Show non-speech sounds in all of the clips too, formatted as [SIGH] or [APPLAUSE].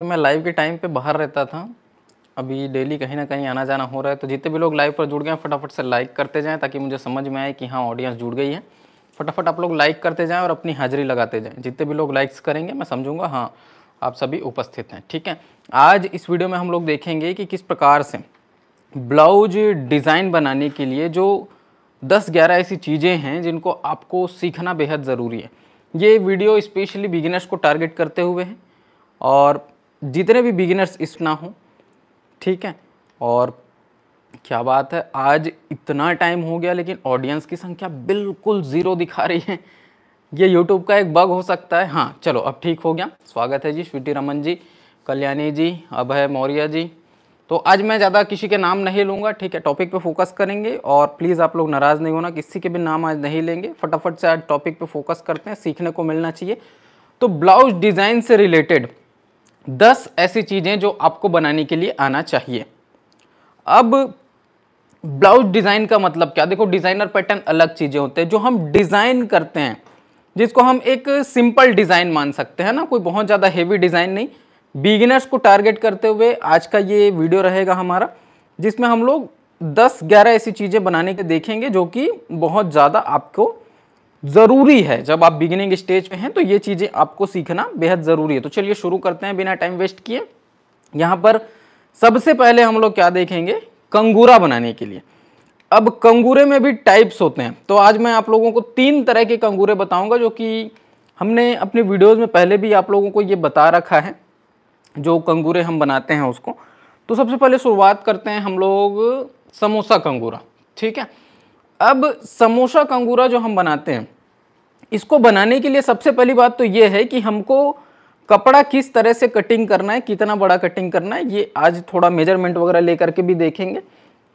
तो मैं लाइव के टाइम पे बाहर रहता था अभी डेली कहीं ना कहीं आना जाना हो रहा है तो जितने भी लोग लाइव पर जुड़ गए हैं फटाफट से लाइक करते जाएं ताकि मुझे समझ में आए कि हाँ ऑडियंस जुड़ गई है फटाफट आप लोग लाइक करते जाएं और अपनी हाजिरी लगाते जाएं जितने भी लोग लाइक्स करेंगे मैं समझूंगा हाँ आप सभी उपस्थित हैं ठीक है आज इस वीडियो में हम लोग देखेंगे कि किस प्रकार से ब्लाउज डिज़ाइन बनाने के लिए जो दस ग्यारह ऐसी चीज़ें हैं जिनको आपको सीखना बेहद ज़रूरी है ये वीडियो स्पेशली बिगिनर्स को टारगेट करते हुए है और जितने भी बिगिनर्स इस ना हो ठीक है और क्या बात है आज इतना टाइम हो गया लेकिन ऑडियंस की संख्या बिल्कुल ज़ीरो दिखा रही है ये यूट्यूब का एक बग हो सकता है हाँ चलो अब ठीक हो गया स्वागत है जी स्वीटी रमन जी कल्याणी जी अभय मौर्य जी तो आज मैं ज़्यादा किसी के नाम नहीं लूँगा ठीक है टॉपिक पे फोकस करेंगे और प्लीज़ आप लोग नाराज़ नहीं होना किसी के भी नाम आज नहीं लेंगे फटाफट से आज टॉपिक पे फोकस करते हैं सीखने को मिलना चाहिए तो ब्लाउज डिज़ाइन से रिलेटेड दस ऐसी चीज़ें जो आपको बनाने के लिए आना चाहिए अब ब्लाउज डिज़ाइन का मतलब क्या देखो डिज़ाइनर पैटर्न अलग चीज़ें होते हैं जो हम डिज़ाइन करते हैं जिसको हम एक सिंपल डिज़ाइन मान सकते हैं ना कोई बहुत ज़्यादा हेवी डिज़ाइन नहीं बिगिनर्स को टारगेट करते हुए आज का ये वीडियो रहेगा हमारा जिसमें हम लोग 10-11 ऐसी चीज़ें बनाने के देखेंगे जो कि बहुत ज़्यादा आपको ज़रूरी है जब आप बिगिनिंग स्टेज पे हैं तो ये चीज़ें आपको सीखना बेहद ज़रूरी है तो चलिए शुरू करते हैं बिना टाइम वेस्ट किए यहां पर सबसे पहले हम लोग क्या देखेंगे कंगूरा बनाने के लिए अब कंगूरे में भी टाइप्स होते हैं तो आज मैं आप लोगों को तीन तरह के कंगूरे बताऊंगा जो कि हमने अपने वीडियोज में पहले भी आप लोगों को ये बता रखा है जो कंगूरे हम बनाते हैं उसको तो सबसे पहले शुरुआत करते हैं हम लोग समोसा कंगूरा ठीक है अब समोसा कंगूरा जो हम बनाते हैं इसको बनाने के लिए सबसे पहली बात तो ये है कि हमको कपड़ा किस तरह से कटिंग करना है कितना बड़ा कटिंग करना है ये आज थोड़ा मेजरमेंट वगैरह लेकर के भी देखेंगे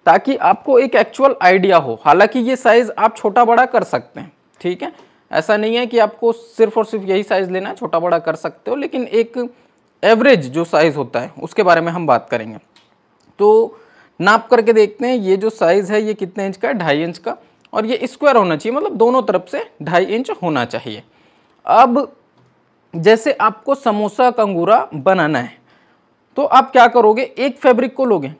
ताकि आपको एक एक्चुअल आइडिया हो हालांकि ये साइज़ आप छोटा बड़ा कर सकते हैं ठीक है ऐसा नहीं है कि आपको सिर्फ और सिर्फ यही साइज़ लेना है छोटा बड़ा कर सकते हो लेकिन एक एवरेज जो साइज़ होता है उसके बारे में हम बात करेंगे तो नाप करके देखते हैं ये जो साइज़ है ये कितने इंच का है ढाई इंच का और ये स्क्वायर होना चाहिए मतलब दोनों तरफ से ढाई इंच होना चाहिए अब जैसे आपको समोसा कंगूरा बनाना है तो आप क्या करोगे एक फैब्रिक को लोगे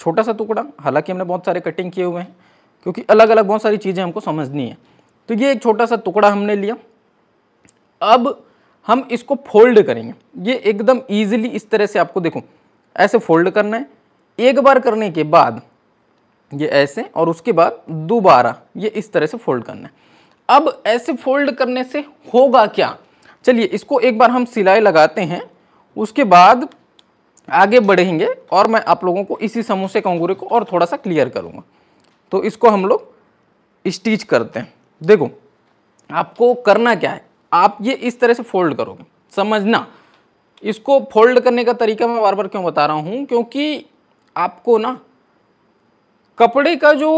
छोटा सा टुकड़ा हालांकि हमने बहुत सारे कटिंग किए हुए हैं क्योंकि अलग अलग बहुत सारी चीज़ें हमको समझनी है तो ये एक छोटा सा टुकड़ा हमने लिया अब हम इसको फोल्ड करेंगे ये एकदम ईजिली इस तरह से आपको देखो ऐसे फोल्ड करना है एक बार करने के बाद ये ऐसे और उसके बाद दोबारा ये इस तरह से फोल्ड करना है अब ऐसे फोल्ड करने से होगा क्या चलिए इसको एक बार हम सिलाई लगाते हैं उसके बाद आगे बढ़ेंगे और मैं आप लोगों को इसी समोसे कंगूरे को और थोड़ा सा क्लियर करूँगा तो इसको हम लोग स्टिच करते हैं देखो आपको करना क्या है आप ये इस तरह से फोल्ड करोगे समझना इसको फोल्ड करने का तरीका मैं बार बार क्यों बता रहा हूँ क्योंकि आपको ना कपड़े का जो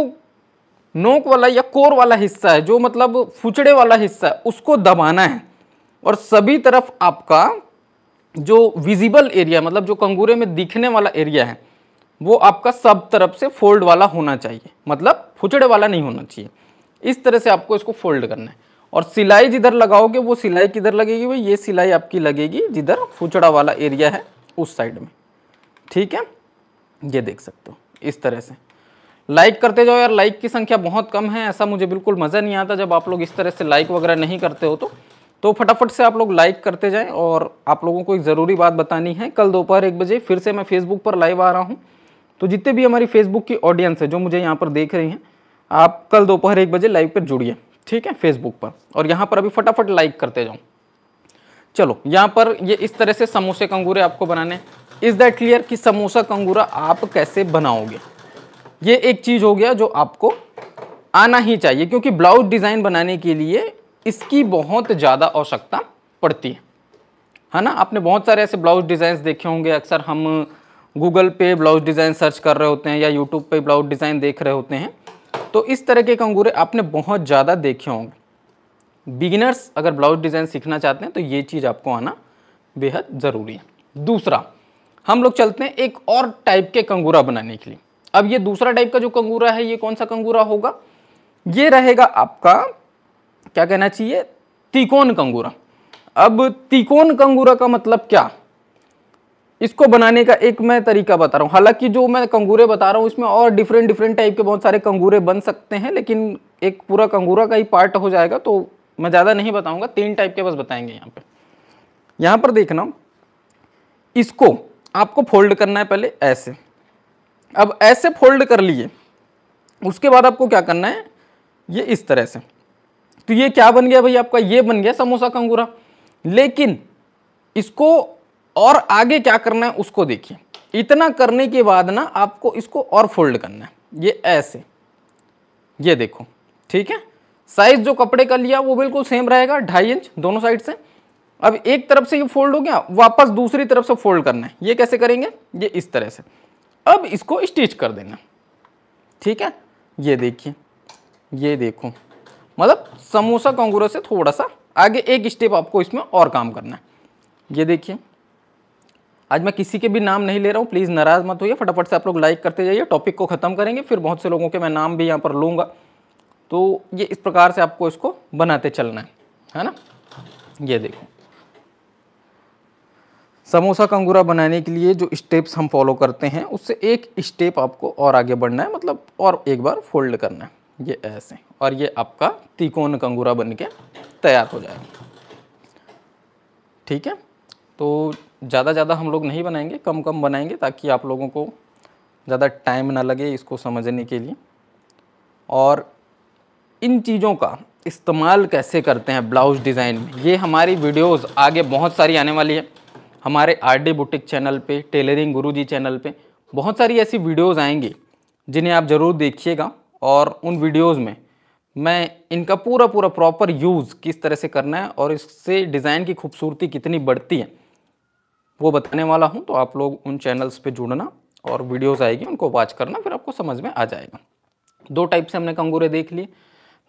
नोक वाला या कोर वाला हिस्सा है जो मतलब फुचड़े वाला हिस्सा है उसको दबाना है और सभी तरफ आपका जो विजिबल एरिया मतलब जो कंगूरे में दिखने वाला एरिया है वो आपका सब तरफ से फोल्ड वाला होना चाहिए मतलब फुचड़े वाला नहीं होना चाहिए इस तरह से आपको इसको फोल्ड करना है और सिलाई जिधर लगाओगे वो सिलाई किधर लगेगी भाई ये सिलाई आपकी लगेगी जिधर फुचड़ा वाला एरिया है उस साइड में ठीक है ये देख सकते हो इस तरह से लाइक करते जाओ यार लाइक की संख्या बहुत कम है ऐसा मुझे बिल्कुल मज़ा नहीं आता जब आप लोग इस तरह से लाइक वगैरह नहीं करते हो तो तो फटाफट से आप लोग लाइक करते जाएं और आप लोगों को एक ज़रूरी बात बतानी है कल दोपहर एक बजे फिर से मैं फेसबुक पर लाइव आ रहा हूँ तो जितने भी हमारी फेसबुक की ऑडियंस है जो मुझे यहाँ पर देख रही हैं आप कल दोपहर एक बजे लाइव पर जुड़िए ठीक है फेसबुक पर और यहाँ पर अभी फटाफट लाइक करते जाओ चलो यहाँ पर ये इस तरह से समोसे कंगूरे आपको बनाने इज़ दैट क्लियर कि समोसा कंगूरा आप कैसे बनाओगे ये एक चीज़ हो गया जो आपको आना ही चाहिए क्योंकि ब्लाउज डिज़ाइन बनाने के लिए इसकी बहुत ज़्यादा आवश्यकता पड़ती है है ना आपने बहुत सारे ऐसे ब्लाउज डिजाइन देखे होंगे अक्सर हम गूगल पे ब्लाउज डिज़ाइन सर्च कर रहे होते हैं या यूट्यूब पे ब्लाउज डिज़ाइन देख रहे होते हैं तो इस तरह के कंगूरे आपने बहुत ज़्यादा देखे होंगे बिगिनर्स अगर ब्लाउज डिज़ाइन सीखना चाहते हैं तो ये चीज़ आपको आना बेहद ज़रूरी है दूसरा हम लोग चलते हैं एक और टाइप के कंगूरा बनाने के लिए अब ये दूसरा टाइप का जो कंगूरा है ये कौन सा कंगूरा होगा ये रहेगा आपका क्या कहना चाहिए तिकोन कंगूरा अब तिकोन कंगूरा का मतलब क्या इसको बनाने का एक मैं तरीका बता रहा हूँ हालांकि जो मैं कंगूरे बता रहा हूँ इसमें और डिफरेंट डिफरेंट टाइप के बहुत सारे कंगूरे बन सकते हैं लेकिन एक पूरा कंगूरा का ही पार्ट हो जाएगा तो मैं ज़्यादा नहीं बताऊँगा तीन टाइप के बस बताएंगे यहाँ पे यहाँ पर देखना इसको आपको फोल्ड करना है पहले ऐसे अब ऐसे फोल्ड कर लिए उसके बाद आपको क्या करना है ये इस तरह से तो ये क्या बन गया भाई आपका ये बन गया समोसा कंगूरा लेकिन इसको और आगे क्या करना है उसको देखिए इतना करने के बाद ना आपको इसको और फोल्ड करना है ये ऐसे ये देखो ठीक है साइज जो कपड़े का लिया वो बिल्कुल सेम रहेगा ढाई इंच दोनों साइड से अब एक तरफ से ये फोल्ड हो गया वापस दूसरी तरफ से फोल्ड करना है ये कैसे करेंगे ये इस तरह से अब इसको स्टिच कर देना ठीक है ये देखिए ये देखो मतलब समोसा कंगूरा से थोड़ा सा आगे एक स्टेप आपको इसमें और काम करना है ये देखिए आज मैं किसी के भी नाम नहीं ले रहा हूँ प्लीज़ नाराज़ मत होइए फटाफट से आप लोग लाइक करते जाइए टॉपिक को ख़त्म करेंगे फिर बहुत से लोगों के मैं नाम भी यहाँ पर लूँगा तो ये इस प्रकार से आपको इसको बनाते चलना है है ना ये देखो समोसा कंगूरा बनाने के लिए जो स्टेप्स हम फॉलो करते हैं उससे एक स्टेप आपको और आगे बढ़ना है मतलब और एक बार फोल्ड करना है ये ऐसे और ये आपका तिकोन कंगूरा बन के तैयार हो जाएगा ठीक है तो ज़्यादा ज़्यादा हम लोग नहीं बनाएंगे कम कम बनाएंगे ताकि आप लोगों को ज़्यादा टाइम ना लगे इसको समझने के लिए और इन चीज़ों का इस्तेमाल कैसे करते हैं ब्लाउज डिज़ाइन में ये हमारी वीडियोस आगे बहुत सारी आने वाली है हमारे आर डी बुटिक चैनल पे टेलरिंग गुरुजी चैनल पे बहुत सारी ऐसी वीडियोस आएंगी जिन्हें आप ज़रूर देखिएगा और उन वीडियोस में मैं इनका पूरा पूरा प्रॉपर यूज़ किस तरह से करना है और इससे डिज़ाइन की खूबसूरती कितनी बढ़ती है वो बताने वाला हूँ तो आप लोग उन चैनल्स पर जुड़ना और वीडियोज़ आएगी उनको वॉच करना फिर आपको समझ में आ जाएगा दो टाइप से हमने कंगूरे देख लिए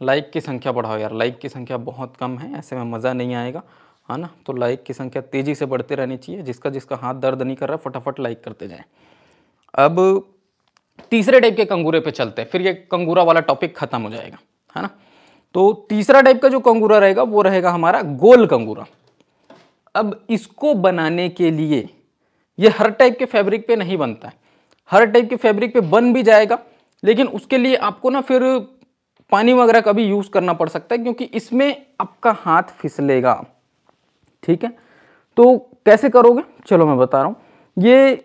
लाइक की संख्या बढ़ाओ यार लाइक की संख्या बहुत कम है ऐसे में मज़ा नहीं आएगा है हाँ ना तो लाइक की संख्या तेज़ी से बढ़ते रहनी चाहिए जिसका जिसका हाथ दर्द नहीं कर रहा फटाफट लाइक करते जाएं अब तीसरे टाइप के कंगूरे पे चलते हैं फिर ये कंगूरा वाला टॉपिक ख़त्म हो जाएगा है ना तो तीसरा टाइप का जो कंगूरा रहेगा वो रहेगा हमारा गोल कंगूरा अब इसको बनाने के लिए ये हर टाइप के फैब्रिक पे नहीं बनता है हर टाइप के फैब्रिक पे बन भी जाएगा लेकिन उसके लिए आपको ना फिर पानी वगैरह का भी यूज़ करना पड़ सकता है क्योंकि इसमें आपका हाथ फिसलेगा ठीक है तो कैसे करोगे चलो मैं बता रहा हूँ ये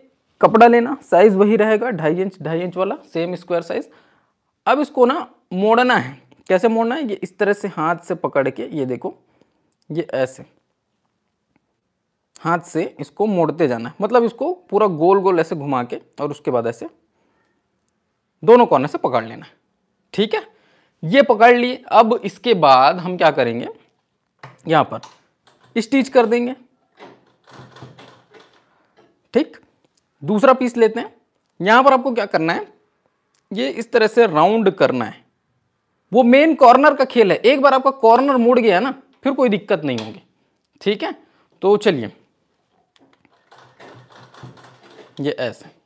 कपड़ा लेना साइज़ वही रहेगा ढाई इंच ढाई इंच वाला सेम स्क्वायर साइज़ अब इसको ना मोड़ना है कैसे मोड़ना है ये इस तरह से हाथ से पकड़ के ये देखो ये ऐसे हाथ से इसको मोड़ते जाना है मतलब इसको पूरा गोल गोल ऐसे घुमा के और उसके बाद ऐसे दोनों कोने से पकड़ लेना ठीक है ये पकड़ लिए अब इसके बाद हम क्या करेंगे यहाँ पर स्टिच कर देंगे ठीक दूसरा पीस लेते हैं यहां पर आपको क्या करना है ये इस तरह से राउंड करना है वो मेन कॉर्नर का खेल है एक बार आपका कॉर्नर मुड़ गया ना फिर कोई दिक्कत नहीं होगी ठीक है तो चलिए ये ऐसे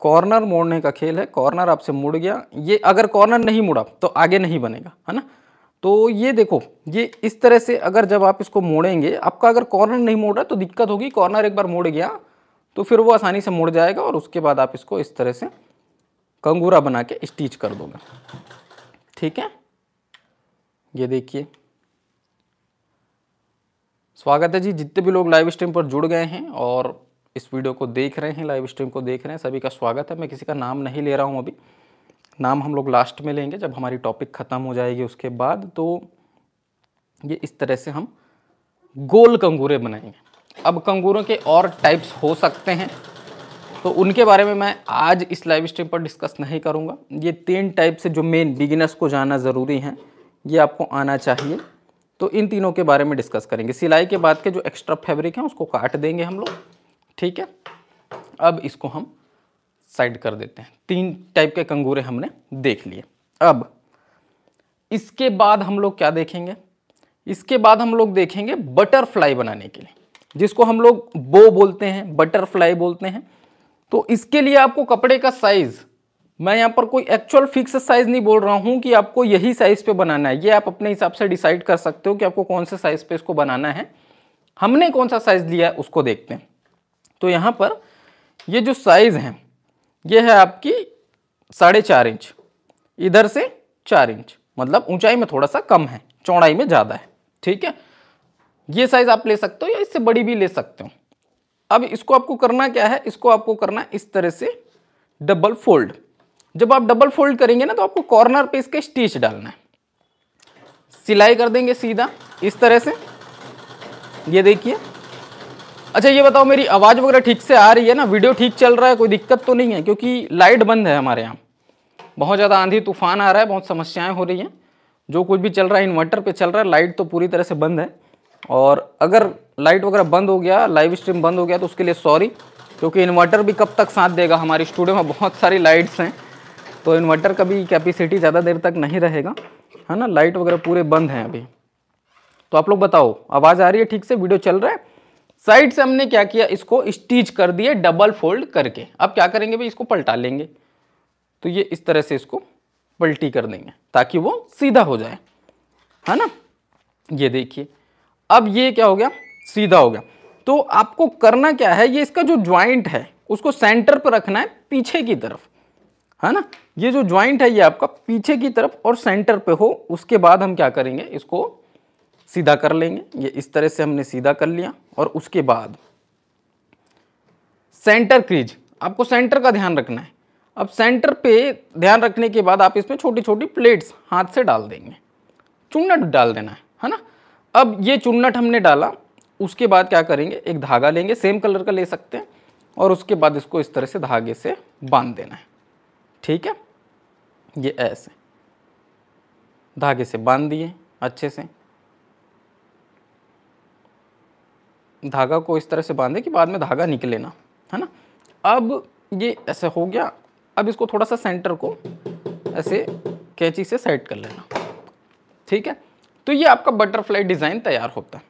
कॉर्नर मोड़ने का खेल है कॉर्नर आपसे मुड़ गया ये अगर कॉर्नर नहीं मुड़ा तो आगे नहीं बनेगा है ना तो ये देखो ये इस तरह से अगर जब आप इसको मोड़ेंगे आपका अगर कॉर्नर नहीं मोड़ रहा तो दिक्कत होगी कॉर्नर एक बार मोड़ गया तो फिर वो आसानी से मोड़ जाएगा और उसके बाद आप इसको इस तरह से कंगूरा बना के स्टिच कर दोगे ठीक है ये देखिए स्वागत है जी जितने भी लोग लाइव स्ट्रीम पर जुड़ गए हैं और इस वीडियो को देख रहे हैं लाइव स्ट्रीम को देख रहे हैं सभी का स्वागत है मैं किसी का नाम नहीं ले रहा हूँ अभी नाम हम लोग लास्ट में लेंगे जब हमारी टॉपिक ख़त्म हो जाएगी उसके बाद तो ये इस तरह से हम गोल कंगूरे बनाएंगे अब कंगूरों के और टाइप्स हो सकते हैं तो उनके बारे में मैं आज इस लाइव स्ट्रीम पर डिस्कस नहीं करूँगा ये तीन टाइप से जो मेन बिगिनर्स को जाना ज़रूरी हैं ये आपको आना चाहिए तो इन तीनों के बारे में डिस्कस करेंगे सिलाई के बाद के जो एक्स्ट्रा फैब्रिक हैं उसको काट देंगे हम लोग ठीक है अब इसको हम साइड कर देते हैं तीन टाइप के कंगूरे हमने देख लिए अब इसके बाद हम लोग क्या देखेंगे इसके बाद हम लोग देखेंगे बटरफ्लाई बनाने के लिए जिसको हम लोग बो बोलते हैं बटरफ्लाई बोलते हैं तो इसके लिए आपको कपड़े का साइज मैं यहाँ पर कोई एक्चुअल फिक्स साइज नहीं बोल रहा हूँ कि आपको यही साइज पे बनाना है ये आप अपने हिसाब से डिसाइड कर सकते हो कि आपको कौन से साइज पे इसको बनाना है हमने कौन सा साइज लिया है उसको देखते हैं तो यहाँ पर ये जो साइज हैं ये है आपकी साढ़े चार इंच इधर से चार इंच मतलब ऊंचाई में थोड़ा सा कम है चौड़ाई में ज़्यादा है ठीक है ये साइज़ आप ले सकते हो या इससे बड़ी भी ले सकते हो अब इसको आपको करना क्या है इसको आपको करना इस तरह से डबल फोल्ड जब आप डबल फोल्ड करेंगे ना तो आपको कॉर्नर पे इसके स्टिच डालना है सिलाई कर देंगे सीधा इस तरह से ये देखिए अच्छा ये बताओ मेरी आवाज़ वगैरह ठीक से आ रही है ना वीडियो ठीक चल रहा है कोई दिक्कत तो नहीं है क्योंकि लाइट बंद है हमारे यहाँ बहुत ज़्यादा आंधी तूफान आ रहा है बहुत समस्याएं हो रही हैं जो कुछ भी चल रहा है इन्वर्टर पे चल रहा है लाइट तो पूरी तरह से बंद है और अगर लाइट वगैरह बंद हो गया लाइव स्ट्रीम बंद हो गया तो उसके लिए सॉरी क्योंकि इन्वर्टर भी कब तक साथ देगा हमारे स्टूडियो में बहुत सारी लाइट्स हैं तो इन्वर्टर का भी कैपेसिटी ज़्यादा देर तक नहीं रहेगा है ना लाइट वगैरह पूरे बंद हैं अभी तो आप लोग बताओ आवाज़ आ रही है ठीक से वीडियो चल रहा है साइड से हमने क्या किया इसको स्टीच कर दिए डबल फोल्ड करके अब क्या करेंगे भाई इसको पलटा लेंगे तो ये इस तरह से इसको पलटी कर देंगे ताकि वो सीधा हो जाए है ना ये देखिए अब ये क्या हो गया सीधा हो गया तो आपको करना क्या है ये इसका जो ज्वाइंट है उसको सेंटर पर रखना है पीछे की तरफ है ना ये जो ज्वाइंट है ये आपका पीछे की तरफ और सेंटर पे हो उसके बाद हम क्या करेंगे इसको सीधा कर लेंगे ये इस तरह से हमने सीधा कर लिया और उसके बाद सेंटर क्रीज आपको सेंटर का ध्यान रखना है अब सेंटर पे ध्यान रखने के बाद आप इसमें छोटी छोटी प्लेट्स हाथ से डाल देंगे चुन्नट डाल देना है है ना अब ये चुन्नट हमने डाला उसके बाद क्या करेंगे एक धागा लेंगे सेम कलर का ले सकते हैं और उसके बाद इसको इस तरह से धागे से बांध देना है ठीक है ये ऐसे धागे से बांध दिए अच्छे से धागा को इस तरह से बांधे कि बाद में धागा निकले ना है ना अब ये ऐसे हो गया अब इसको थोड़ा सा सेंटर को ऐसे कैंची से सेट कर लेना ठीक है तो ये आपका बटरफ्लाई डिज़ाइन तैयार होता है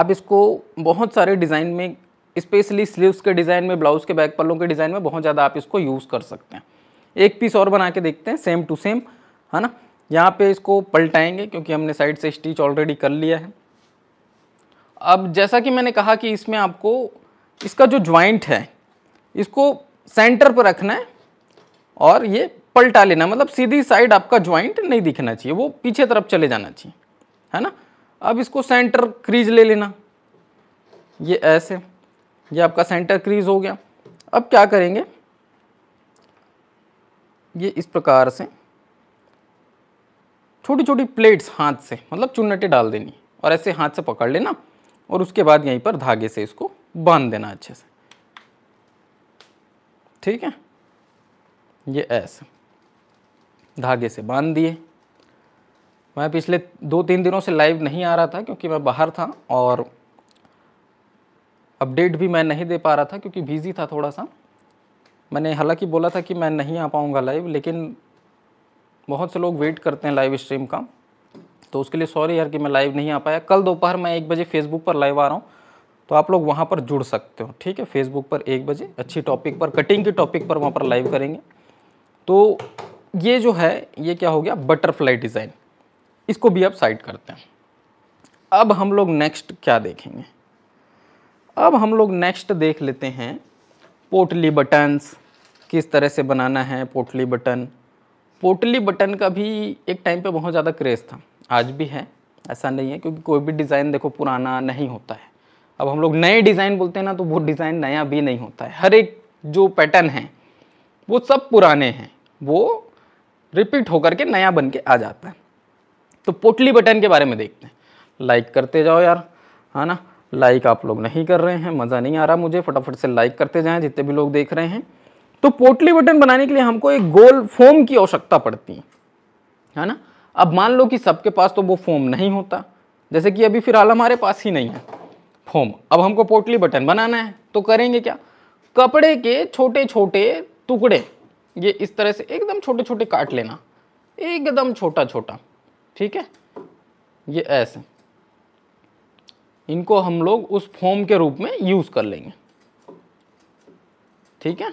आप इसको बहुत सारे डिज़ाइन में स्पेशली स्लीव्स के डिज़ाइन में ब्लाउज़ के बैक पल्लों के डिज़ाइन में बहुत ज़्यादा आप इसको यूज़ कर सकते हैं एक पीस और बना के देखते हैं सेम टू सेम है ना यहाँ पे इसको पलटाएंगे क्योंकि हमने साइड से स्टिच ऑलरेडी कर लिया है अब जैसा कि मैंने कहा कि इसमें आपको इसका जो ज्वाइंट है इसको सेंटर पर रखना है और ये पलटा लेना मतलब सीधी साइड आपका ज्वाइंट नहीं दिखना चाहिए वो पीछे तरफ चले जाना चाहिए है ना अब इसको सेंटर क्रीज ले लेना ये ऐसे ये आपका सेंटर क्रीज हो गया अब क्या करेंगे ये इस प्रकार से छोटी छोटी प्लेट्स हाथ से मतलब चुन्नटे डाल देनी और ऐसे हाथ से पकड़ लेना और उसके बाद यहीं पर धागे से इसको बांध देना अच्छे से ठीक है ये ऐसे धागे से बांध दिए मैं पिछले दो तीन दिनों से लाइव नहीं आ रहा था क्योंकि मैं बाहर था और अपडेट भी मैं नहीं दे पा रहा था क्योंकि बिज़ी था थोड़ा सा मैंने हालांकि बोला था कि मैं नहीं आ पाऊँगा लाइव लेकिन बहुत से लोग वेट करते हैं लाइव स्ट्रीम का तो उसके लिए सॉरी यार कि मैं लाइव नहीं आ पाया कल दोपहर मैं एक बजे फेसबुक पर लाइव आ रहा हूँ तो आप लोग वहाँ पर जुड़ सकते हो ठीक है फेसबुक पर एक बजे अच्छी टॉपिक पर कटिंग के टॉपिक पर वहाँ पर लाइव करेंगे तो ये जो है ये क्या हो गया बटरफ्लाई डिज़ाइन इसको भी आप साइड करते हैं अब हम लोग नेक्स्ट क्या देखेंगे अब हम लोग नेक्स्ट देख लेते हैं पोटली बटन्स किस तरह से बनाना है पोटली बटन पोटली बटन का भी एक टाइम पे बहुत ज़्यादा क्रेज़ था आज भी है ऐसा नहीं है क्योंकि कोई भी डिज़ाइन देखो पुराना नहीं होता है अब हम लोग नए डिज़ाइन बोलते हैं ना तो वो डिज़ाइन नया भी नहीं होता है हर एक जो पैटर्न है वो सब पुराने हैं वो रिपीट होकर के नया बन के आ जाता है तो पोटली बटन के बारे में देखते हैं लाइक करते जाओ यार है ना लाइक आप लोग नहीं कर रहे हैं मज़ा नहीं आ रहा मुझे फटाफट से लाइक करते जाएं जितने भी लोग देख रहे हैं तो पोटली बटन बनाने के लिए हमको एक गोल फोम की आवश्यकता पड़ती है ना अब मान लो कि सबके पास तो वो फॉर्म नहीं होता जैसे कि अभी फिलहाल हमारे पास ही नहीं है फॉर्म अब हमको पोटली बटन बनाना है तो करेंगे क्या कपड़े के छोटे छोटे टुकड़े ये इस तरह से एकदम छोटे छोटे काट लेना एकदम छोटा छोटा ठीक है ये ऐसे इनको हम लोग उस फॉर्म के रूप में यूज़ कर लेंगे ठीक है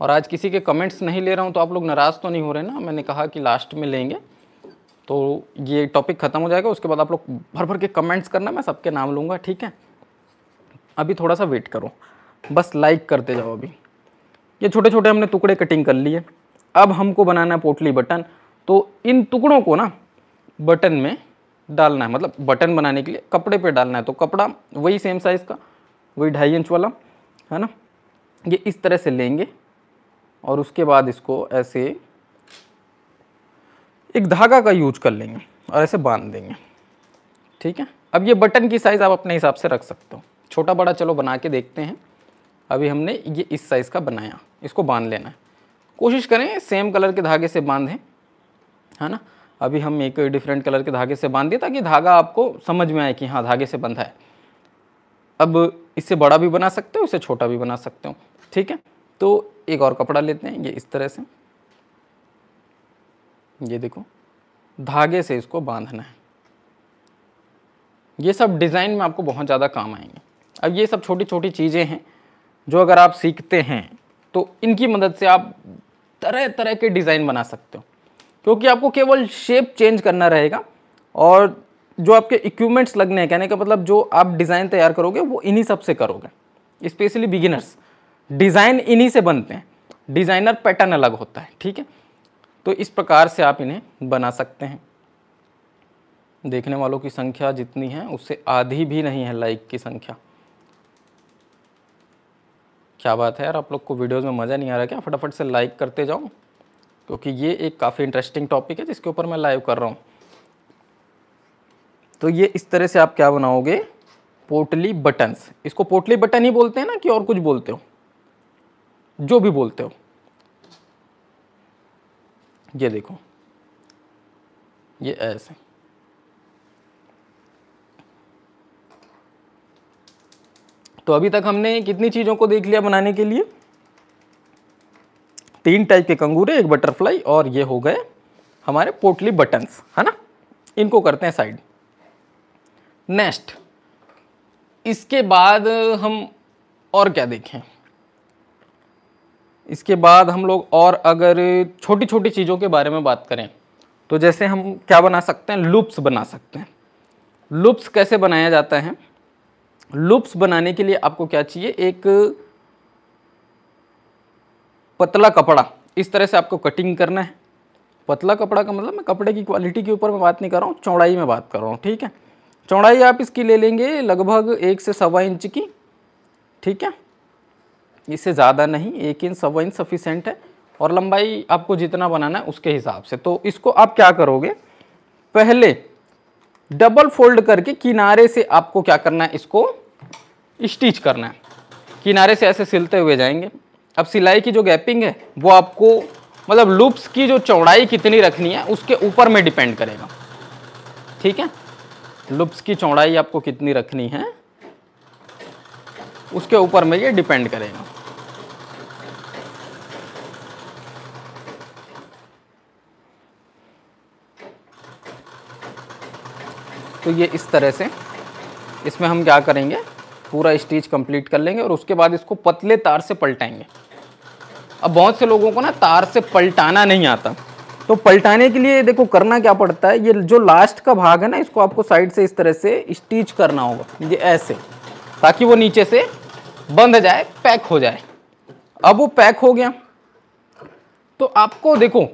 और आज किसी के कमेंट्स नहीं ले रहा हूँ तो आप लोग नाराज़ तो नहीं हो रहे ना मैंने कहा कि लास्ट में लेंगे तो ये टॉपिक ख़त्म हो जाएगा उसके बाद आप लोग भर भर के कमेंट्स करना मैं सबके नाम लूँगा ठीक है अभी थोड़ा सा वेट करो बस लाइक करते जाओ अभी ये छोटे छोटे हमने टुकड़े कटिंग कर लिए अब हमको बनाना है पोटली बटन तो इन टुकड़ों को ना बटन में डालना है मतलब बटन बनाने के लिए कपड़े पे डालना है तो कपड़ा वही सेम साइज़ का वही ढाई इंच वाला है ना ये इस तरह से लेंगे और उसके बाद इसको ऐसे एक धागा का यूज कर लेंगे और ऐसे बांध देंगे ठीक है अब ये बटन की साइज़ आप अपने हिसाब से रख सकते हो छोटा बड़ा चलो बना के देखते हैं अभी हमने ये इस साइज़ का बनाया इसको बांध लेना है कोशिश करें सेम कलर के धागे से बांधें है ना अभी हम एक डिफरेंट कलर के धागे से बांध दिए ताकि धागा आपको समझ में आए कि हाँ धागे से बंधा है अब इससे बड़ा भी बना सकते हो इससे छोटा भी बना सकते हो ठीक है तो एक और कपड़ा लेते हैं ये इस तरह से ये देखो धागे से इसको बांधना है ये सब डिज़ाइन में आपको बहुत ज़्यादा काम आएंगे अब ये सब छोटी छोटी चीज़ें हैं जो अगर आप सीखते हैं तो इनकी मदद से आप तरह तरह के डिज़ाइन बना सकते हो क्योंकि आपको केवल शेप चेंज करना रहेगा और जो आपके इक्विपमेंट्स लगने हैं कहने का मतलब जो आप डिज़ाइन तैयार करोगे वो इन्हीं सब से करोगे स्पेशली बिगिनर्स डिज़ाइन इन्हीं से बनते हैं डिज़ाइनर पैटर्न अलग होता है ठीक है तो इस प्रकार से आप इन्हें बना सकते हैं देखने वालों की संख्या जितनी है उससे आधी भी नहीं है लाइक की संख्या क्या बात है यार आप लोग को वीडियोस में मज़ा नहीं आ रहा क्या फटाफट से लाइक करते जाओ क्योंकि ये एक काफ़ी इंटरेस्टिंग टॉपिक है जिसके ऊपर मैं लाइव कर रहा हूँ तो ये इस तरह से आप क्या बनाओगे पोटली बटन्स इसको पोटली बटन ही बोलते हैं ना कि और कुछ बोलते हो जो भी बोलते हो ये देखो ये ऐसे तो अभी तक हमने कितनी चीज़ों को देख लिया बनाने के लिए तीन टाइप के कंगूरे एक बटरफ्लाई और ये हो गए हमारे पोटली बटन्स है ना इनको करते हैं साइड नेक्स्ट इसके बाद हम और क्या देखें इसके बाद हम लोग और अगर छोटी छोटी चीज़ों के बारे में बात करें तो जैसे हम क्या बना सकते हैं लूप्स बना सकते हैं लूप्स कैसे बनाया जाता है लूप्स बनाने के लिए आपको क्या चाहिए एक पतला कपड़ा इस तरह से आपको कटिंग करना है पतला कपड़ा का मतलब मैं कपड़े की क्वालिटी के ऊपर मैं बात नहीं कर रहा हूँ चौड़ाई में बात कर रहा हूँ ठीक है चौड़ाई आप इसकी ले लेंगे लगभग एक से सवा इंच की ठीक है इससे ज़्यादा नहीं एक इंच सवा इंच सफिशेंट है और लंबाई आपको जितना बनाना है उसके हिसाब से तो इसको आप क्या करोगे पहले डबल फोल्ड करके किनारे से आपको क्या करना है इसको स्टिच करना है किनारे से ऐसे सिलते हुए जाएंगे अब सिलाई की जो गैपिंग है वो आपको मतलब लूप्स की जो चौड़ाई कितनी रखनी है उसके ऊपर में डिपेंड करेगा ठीक है लुप्स की चौड़ाई आपको कितनी रखनी है उसके ऊपर में ये डिपेंड करेगा तो ये इस तरह से इसमें हम क्या करेंगे पूरा स्टिच कंप्लीट कर लेंगे और उसके बाद इसको पतले तार से पलटाएंगे अब बहुत से लोगों को ना तार से पलटाना नहीं आता तो पलटाने के लिए देखो करना क्या पड़ता है ये जो लास्ट का भाग है ना इसको आपको साइड से इस तरह से स्टिच करना होगा ये ऐसे ताकि वो नीचे से बंध जाए पैक हो जाए अब वो पैक हो गया तो आपको देखो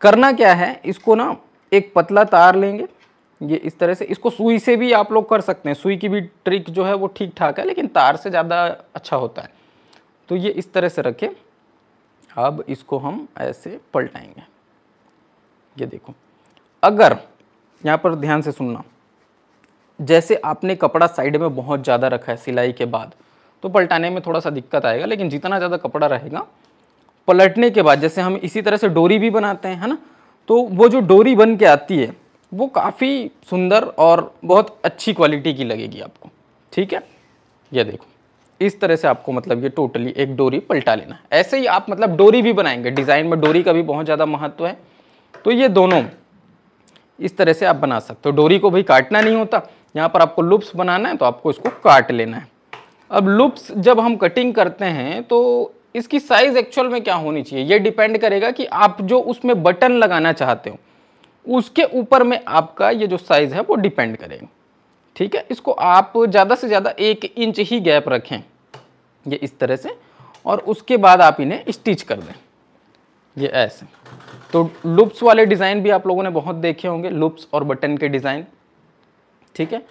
करना क्या है इसको ना एक पतला तार लेंगे ये इस तरह से इसको सुई से भी आप लोग कर सकते हैं सुई की भी ट्रिक जो है वो ठीक ठाक है लेकिन तार से ज़्यादा अच्छा होता है तो ये इस तरह से रखें अब इसको हम ऐसे पलटाएंगे ये देखो अगर यहाँ पर ध्यान से सुनना जैसे आपने कपड़ा साइड में बहुत ज़्यादा रखा है सिलाई के बाद तो पलटाने में थोड़ा सा दिक्कत आएगा लेकिन जितना ज़्यादा कपड़ा रहेगा पलटने के बाद जैसे हम इसी तरह से डोरी भी बनाते हैं है ना तो वो जो डोरी बन के आती है वो काफ़ी सुंदर और बहुत अच्छी क्वालिटी की लगेगी आपको ठीक है ये देखो इस तरह से आपको मतलब ये टोटली एक डोरी पलटा लेना है ऐसे ही आप मतलब डोरी भी बनाएंगे डिज़ाइन में डोरी का भी बहुत ज़्यादा महत्व है तो ये दोनों इस तरह से आप बना सकते हो डोरी को भाई काटना नहीं होता यहाँ पर आपको लुप्स बनाना है तो आपको इसको काट लेना है अब लुप्स जब हम कटिंग करते हैं तो इसकी साइज़ एक्चुअल में क्या होनी चाहिए ये डिपेंड करेगा कि आप जो उसमें बटन लगाना चाहते हो उसके ऊपर में आपका ये जो साइज़ है वो डिपेंड करेगा ठीक है इसको आप ज़्यादा से ज़्यादा एक इंच ही गैप रखें ये इस तरह से और उसके बाद आप इन्हें स्टिच कर दें ये ऐसे तो लुप्स वाले डिज़ाइन भी आप लोगों ने बहुत देखे होंगे लुप्स और बटन के डिज़ाइन ठीक है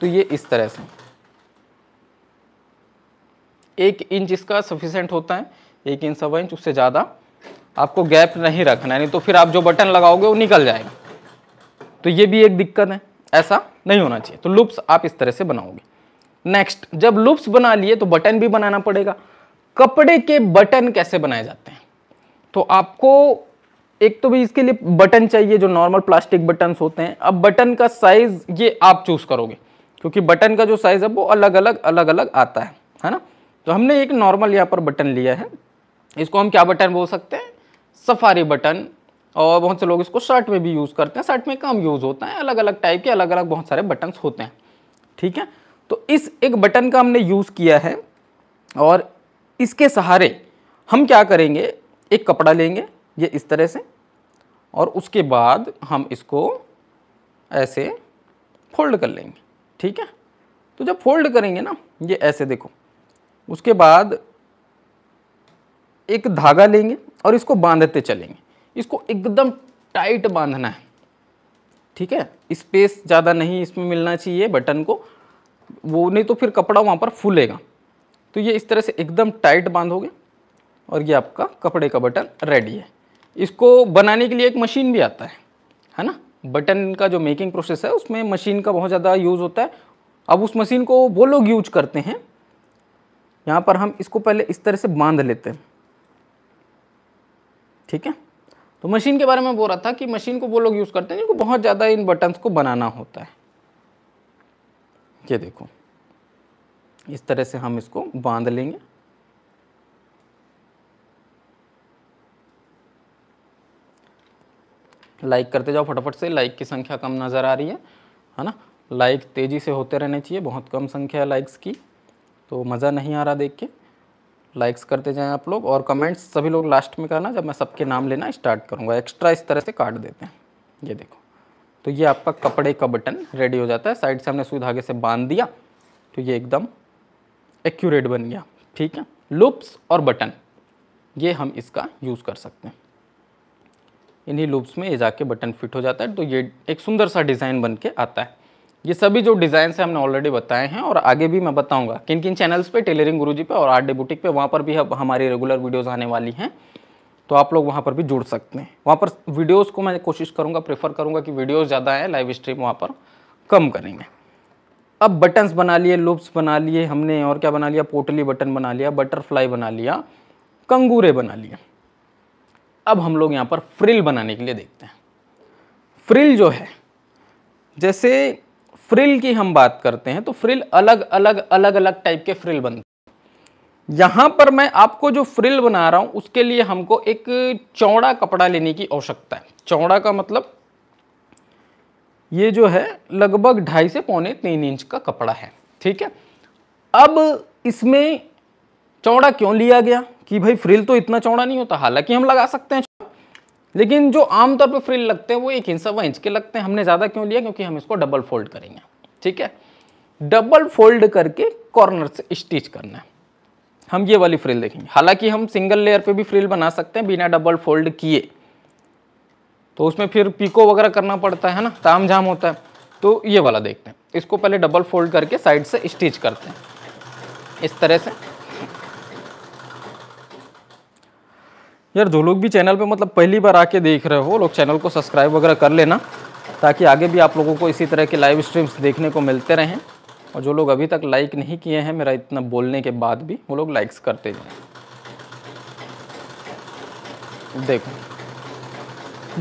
तो ये इस तरह से एक इंच इसका सफिशेंट होता है एक इंच सवा इंच उससे ज़्यादा आपको गैप नहीं रखना है नहीं तो फिर आप जो बटन लगाओगे वो निकल जाएगा तो ये भी एक दिक्कत है ऐसा नहीं होना चाहिए तो लुप्स आप इस तरह से बनाओगे नेक्स्ट जब लुप्स बना लिए तो बटन भी बनाना पड़ेगा कपड़े के बटन कैसे बनाए जाते हैं तो आपको एक तो भी इसके लिए बटन चाहिए जो नॉर्मल प्लास्टिक बटन होते हैं अब बटन का साइज ये आप चूज करोगे क्योंकि बटन का जो साइज है वो अलग अलग अलग अलग आता है है ना तो हमने एक नॉर्मल यहाँ पर बटन लिया है इसको हम क्या बटन बोल सकते हैं सफारी बटन और बहुत से लोग इसको शर्ट में भी यूज़ करते हैं शर्ट में कम यूज़ होता है अलग अलग टाइप के अलग अलग बहुत सारे बटन्स होते हैं ठीक है तो इस एक बटन का हमने यूज़ किया है और इसके सहारे हम क्या करेंगे एक कपड़ा लेंगे ये इस तरह से और उसके बाद हम इसको ऐसे फोल्ड कर लेंगे ठीक है तो जब फोल्ड करेंगे ना ये ऐसे देखो उसके बाद एक धागा लेंगे और इसको बांधते चलेंगे इसको एकदम टाइट बांधना है ठीक है स्पेस ज़्यादा नहीं इसमें मिलना चाहिए बटन को वो नहीं तो फिर कपड़ा वहाँ पर फूलेगा तो ये इस तरह से एकदम टाइट बांधोगे और ये आपका कपड़े का बटन रेडी है इसको बनाने के लिए एक मशीन भी आता है है ना बटन का जो मेकिंग प्रोसेस है उसमें मशीन का बहुत ज़्यादा यूज़ होता है अब उस मशीन को वो लोग यूज करते हैं यहाँ पर हम इसको पहले इस तरह से बांध लेते हैं ठीक है तो मशीन के बारे में बोल रहा था कि मशीन को वो लोग यूज़ करते हैं जिनको बहुत ज़्यादा इन बटन्स को बनाना होता है ये देखो इस तरह से हम इसको बांध लेंगे लाइक करते जाओ फटाफट से लाइक की संख्या कम नज़र आ रही है है ना लाइक तेज़ी से होते रहने चाहिए बहुत कम संख्या है लाइक्स की तो मज़ा नहीं आ रहा देख के लाइक्स करते जाएं आप लोग और कमेंट्स सभी लोग लास्ट में करना जब मैं सबके नाम लेना स्टार्ट करूँगा एक्स्ट्रा इस तरह से काट देते हैं ये देखो तो ये आपका कपड़े का बटन रेडी हो जाता है साइड से हमने सुई धागे से बांध दिया तो ये एकदम एक्यूरेट बन गया ठीक है लूप्स और बटन ये हम इसका यूज़ कर सकते हैं इन्हीं लूप्स में ये जाके बटन फिट हो जाता है तो ये एक सुंदर सा डिज़ाइन बन के आता है ये सभी जो डिज़ाइन है हमने ऑलरेडी बताए हैं और आगे भी मैं बताऊंगा किन किन चैनल्स पे टेलरिंग गुरुजी पे और आर डे बुटीक पे वहाँ पर भी अब हमारी रेगुलर वीडियोस आने वाली हैं तो आप लोग वहाँ पर भी जुड़ सकते हैं वहाँ पर वीडियोस को मैं कोशिश करूँगा प्रेफर करूँगा कि वीडियोस ज़्यादा आए लाइव स्ट्रीम वहाँ पर कम करेंगे अब बटन्स बना लिए लुप्स बना लिए हमने और क्या बना लिया पोटली बटन बना लिया बटरफ्लाई बना लिया कंगूरे बना लिए अब हम लोग यहाँ पर फ्रिल बनाने के लिए देखते हैं फ्रिल जो है जैसे फ्रिल की हम बात करते हैं तो फ्रिल अलग अलग अलग अलग टाइप के फ्रिल बनते हैं यहाँ पर मैं आपको जो फ्रिल बना रहा हूँ उसके लिए हमको एक चौड़ा कपड़ा लेने की आवश्यकता है चौड़ा का मतलब ये जो है लगभग ढाई से पौने तीन इंच का कपड़ा है ठीक है अब इसमें चौड़ा क्यों लिया गया कि भाई फ्रिल तो इतना चौड़ा नहीं होता हालांकि हम लगा सकते हैं लेकिन जो आमतौर पर फ्रिल लगते हैं वो एक इंच सवा इंच के लगते हैं हमने ज़्यादा क्यों लिया क्योंकि हम इसको डबल फोल्ड करेंगे ठीक है डबल फोल्ड करके कॉर्नर से स्टिच करना है हम ये वाली फ्रिल देखेंगे हालांकि हम सिंगल लेयर पे भी फ्रिल बना सकते हैं बिना डबल फोल्ड किए तो उसमें फिर पीको वगैरह करना पड़ता है ना ताम झाम होता है तो ये वाला देखते हैं इसको पहले डबल फोल्ड करके साइड से स्टिच करते हैं इस तरह से यार जो लोग भी चैनल पे मतलब पहली बार आके देख रहे हो लोग चैनल को सब्सक्राइब वगैरह कर लेना ताकि आगे भी आप लोगों को इसी तरह के लाइव स्ट्रीम्स देखने को मिलते रहें और जो लोग अभी तक लाइक नहीं किए हैं मेरा इतना बोलने के बाद भी वो लोग लाइक्स करते जाएँ देखो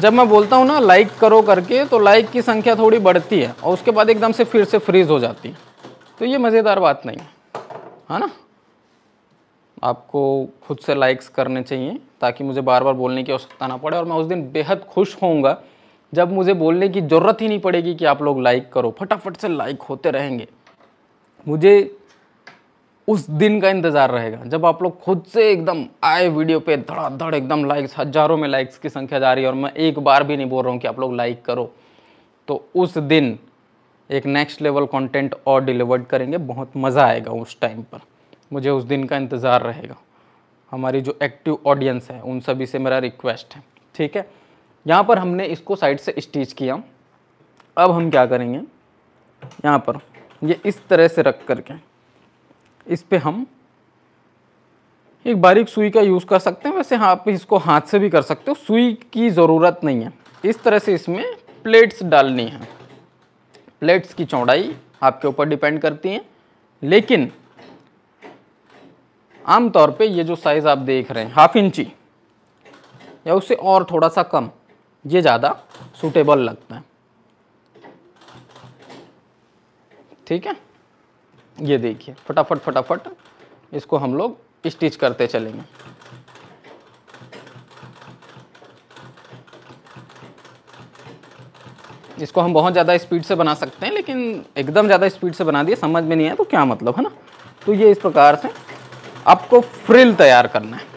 जब मैं बोलता हूँ ना लाइक करो करके तो लाइक की संख्या थोड़ी बढ़ती है और उसके बाद एकदम से फिर से फ्रीज़ हो जाती है तो ये मज़ेदार बात नहीं है ना आपको खुद से लाइक्स करने चाहिए ताकि मुझे बार बार बोलने की आवश्यकता ना पड़े और मैं उस दिन बेहद खुश होऊंगा जब मुझे बोलने की ज़रूरत ही नहीं पड़ेगी कि आप लोग लाइक करो फटाफट से लाइक होते रहेंगे मुझे उस दिन का इंतज़ार रहेगा जब आप लोग खुद से एकदम आए वीडियो पे धड़ाधड़ एकदम लाइक्स हज़ारों में लाइक्स की संख्या जा रही है और मैं एक बार भी नहीं बोल रहा हूँ कि आप लोग लाइक करो तो उस दिन एक नेक्स्ट लेवल कंटेंट और डिलीवर्ड करेंगे बहुत मज़ा आएगा उस टाइम पर मुझे उस दिन का इंतज़ार रहेगा हमारी जो एक्टिव ऑडियंस है उन सभी से मेरा रिक्वेस्ट है ठीक है यहाँ पर हमने इसको साइड से स्टिच किया अब हम क्या करेंगे यहाँ पर ये इस तरह से रख करके इस पर हम एक बारीक सुई का यूज़ कर सकते हैं वैसे हाँ आप इसको हाथ से भी कर सकते हो सुई की ज़रूरत नहीं है इस तरह से इसमें प्लेट्स डालनी है प्लेट्स की चौड़ाई आपके ऊपर डिपेंड करती हैं लेकिन आमतौर पे ये जो साइज़ आप देख रहे हैं हाफ इंची या उससे और थोड़ा सा कम ये ज़्यादा सूटेबल लगता है ठीक है ये देखिए फटाफट फटाफट इसको हम लोग स्टिच करते चलेंगे इसको हम बहुत ज़्यादा स्पीड से बना सकते हैं लेकिन एकदम ज़्यादा स्पीड से बना दिए समझ में नहीं आया तो क्या मतलब है ना तो ये इस प्रकार से आपको फ्रिल तैयार करना है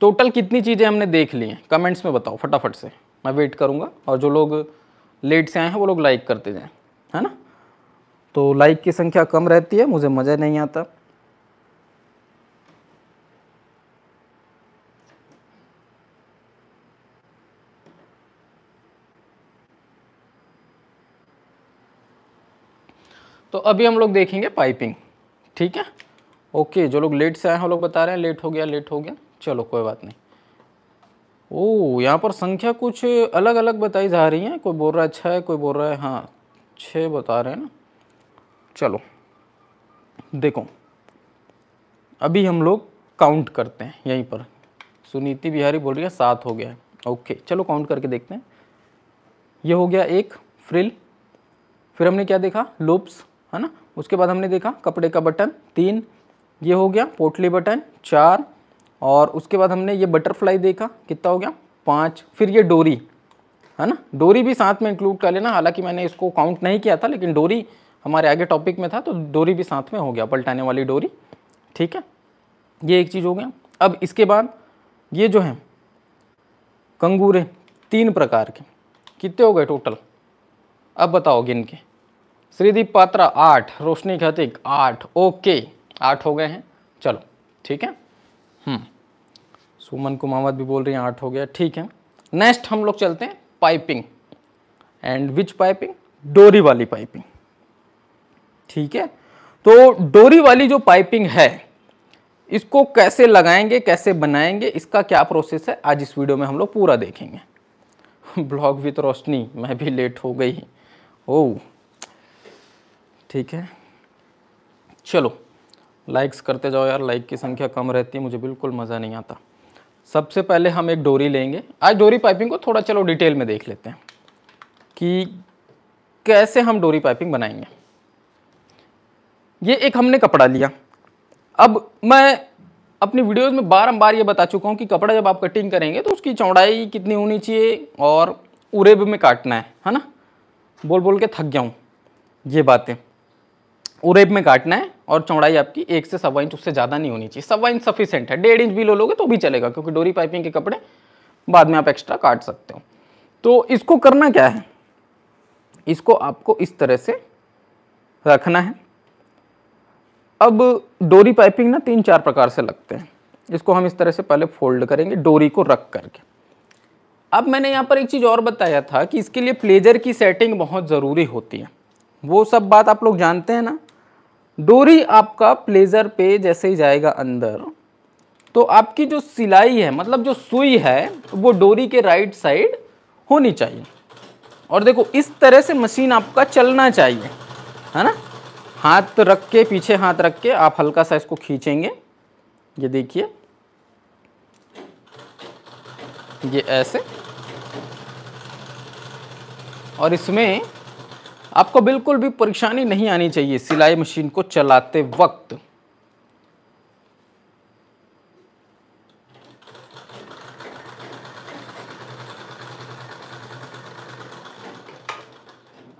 टोटल कितनी चीज़ें हमने देख ली हैं कमेंट्स में बताओ फटाफट से मैं वेट करूंगा और जो लोग लेट से आए हैं वो लोग लाइक करते जाएं है ना तो लाइक की संख्या कम रहती है मुझे मज़ा नहीं आता तो अभी हम लोग देखेंगे पाइपिंग ठीक है ओके जो लोग लेट से आए हैं वो लोग बता रहे हैं लेट हो गया लेट हो गया चलो कोई बात नहीं ओ यहाँ पर संख्या कुछ अलग अलग बताई जा रही है कोई बोल रहा है छः कोई बोल रहा है हाँ छः बता रहे हैं ना चलो देखो अभी हम लोग काउंट करते हैं यहीं पर सुनीति बिहारी बोल रही है सात हो गया है ओके चलो काउंट करके देखते हैं ये हो गया एक फ्रिल फिर हमने क्या देखा लूप्स है ना उसके बाद हमने देखा कपड़े का बटन तीन ये हो गया पोटली बटन चार और उसके बाद हमने ये बटरफ्लाई देखा कितना हो गया पाँच फिर ये डोरी है ना डोरी भी साथ में इंक्लूड कर लेना हालांकि मैंने इसको काउंट नहीं किया था लेकिन डोरी हमारे आगे टॉपिक में था तो डोरी भी साथ में हो गया पलटाने वाली डोरी ठीक है ये एक चीज़ हो गया अब इसके बाद ये जो है कंगूरे तीन प्रकार के कितने हो गए टोटल अब बताओ गिन के श्रीदीप पात्रा आठ रोशनी घतिक आठ ओके आठ हो गए हैं चलो ठीक है हम्म, सुमन कुमावत भी बोल रही हैं आठ हो गया ठीक है नेक्स्ट हम लोग चलते हैं पाइपिंग एंड विच पाइपिंग डोरी वाली पाइपिंग ठीक है तो डोरी वाली जो पाइपिंग है इसको कैसे लगाएंगे कैसे बनाएंगे इसका क्या प्रोसेस है आज इस वीडियो में हम लोग पूरा देखेंगे ब्लॉग [LAUGHS] विथ रोशनी मैं भी लेट हो गई ओ oh, ठीक है चलो लाइक्स करते जाओ यार लाइक की संख्या कम रहती है मुझे बिल्कुल मज़ा नहीं आता सबसे पहले हम एक डोरी लेंगे आज डोरी पाइपिंग को थोड़ा चलो डिटेल में देख लेते हैं कि कैसे हम डोरी पाइपिंग बनाएंगे ये एक हमने कपड़ा लिया अब मैं अपनी वीडियोस में बारंबार ये बता चुका हूँ कि कपड़ा जब आप कटिंग करेंगे तो उसकी चौड़ाई कितनी होनी चाहिए और उरेब में काटना है है ना बोल बोल के थक गया हूँ ये बातें उरेब में काटना है और चौड़ाई आपकी एक से सवा इंच उससे ज़्यादा नहीं होनी चाहिए सवा इंच सफिशेंट है डेढ़ इंच भी लो लोगे तो भी चलेगा क्योंकि डोरी पाइपिंग के कपड़े बाद में आप एक्स्ट्रा काट सकते हो तो इसको करना क्या है इसको आपको इस तरह से रखना है अब डोरी पाइपिंग ना तीन चार प्रकार से लगते हैं इसको हम इस तरह से पहले फोल्ड करेंगे डोरी को रख करके अब मैंने यहाँ पर एक चीज़ और बताया था कि इसके लिए प्लेजर की सेटिंग बहुत ज़रूरी होती है वो सब बात आप लोग जानते हैं ना डोरी आपका प्लेजर पे जैसे ही जाएगा अंदर तो आपकी जो सिलाई है मतलब जो सुई है वो डोरी के राइट साइड होनी चाहिए और देखो इस तरह से मशीन आपका चलना चाहिए है ना हाथ रख के पीछे हाथ रख के आप हल्का सा इसको खींचेंगे ये देखिए ये ऐसे और इसमें आपको बिल्कुल भी परेशानी नहीं आनी चाहिए सिलाई मशीन को चलाते वक्त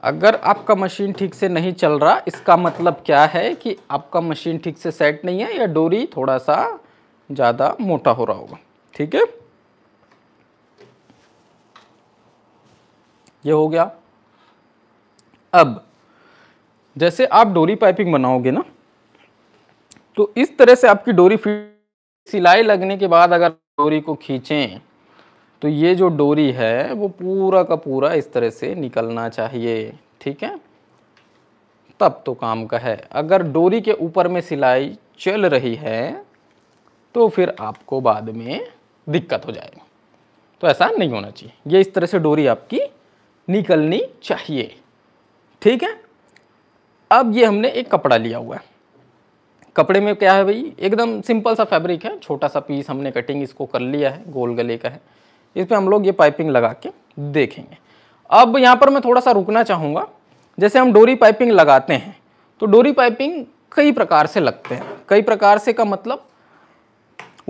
अगर आपका मशीन ठीक से नहीं चल रहा इसका मतलब क्या है कि आपका मशीन ठीक से सेट नहीं है या डोरी थोड़ा सा ज़्यादा मोटा हो रहा होगा ठीक है ये हो गया अब जैसे आप डोरी पाइपिंग बनाओगे ना तो इस तरह से आपकी डोरी फिट सिलाई लगने के बाद अगर डोरी को खींचें तो ये जो डोरी है वो पूरा का पूरा इस तरह से निकलना चाहिए ठीक है तब तो काम का है अगर डोरी के ऊपर में सिलाई चल रही है तो फिर आपको बाद में दिक्कत हो जाएगी तो ऐसा नहीं होना चाहिए ये इस तरह से डोरी आपकी निकलनी चाहिए ठीक है अब ये हमने एक कपड़ा लिया हुआ है कपड़े में क्या है भाई एकदम सिंपल सा फैब्रिक है छोटा सा पीस हमने कटिंग इसको कर लिया है गोल गले का है इस पर हम लोग ये पाइपिंग लगा के देखेंगे अब यहाँ पर मैं थोड़ा सा रुकना चाहूँगा जैसे हम डोरी पाइपिंग लगाते हैं तो डोरी पाइपिंग कई प्रकार से लगते हैं कई प्रकार से का मतलब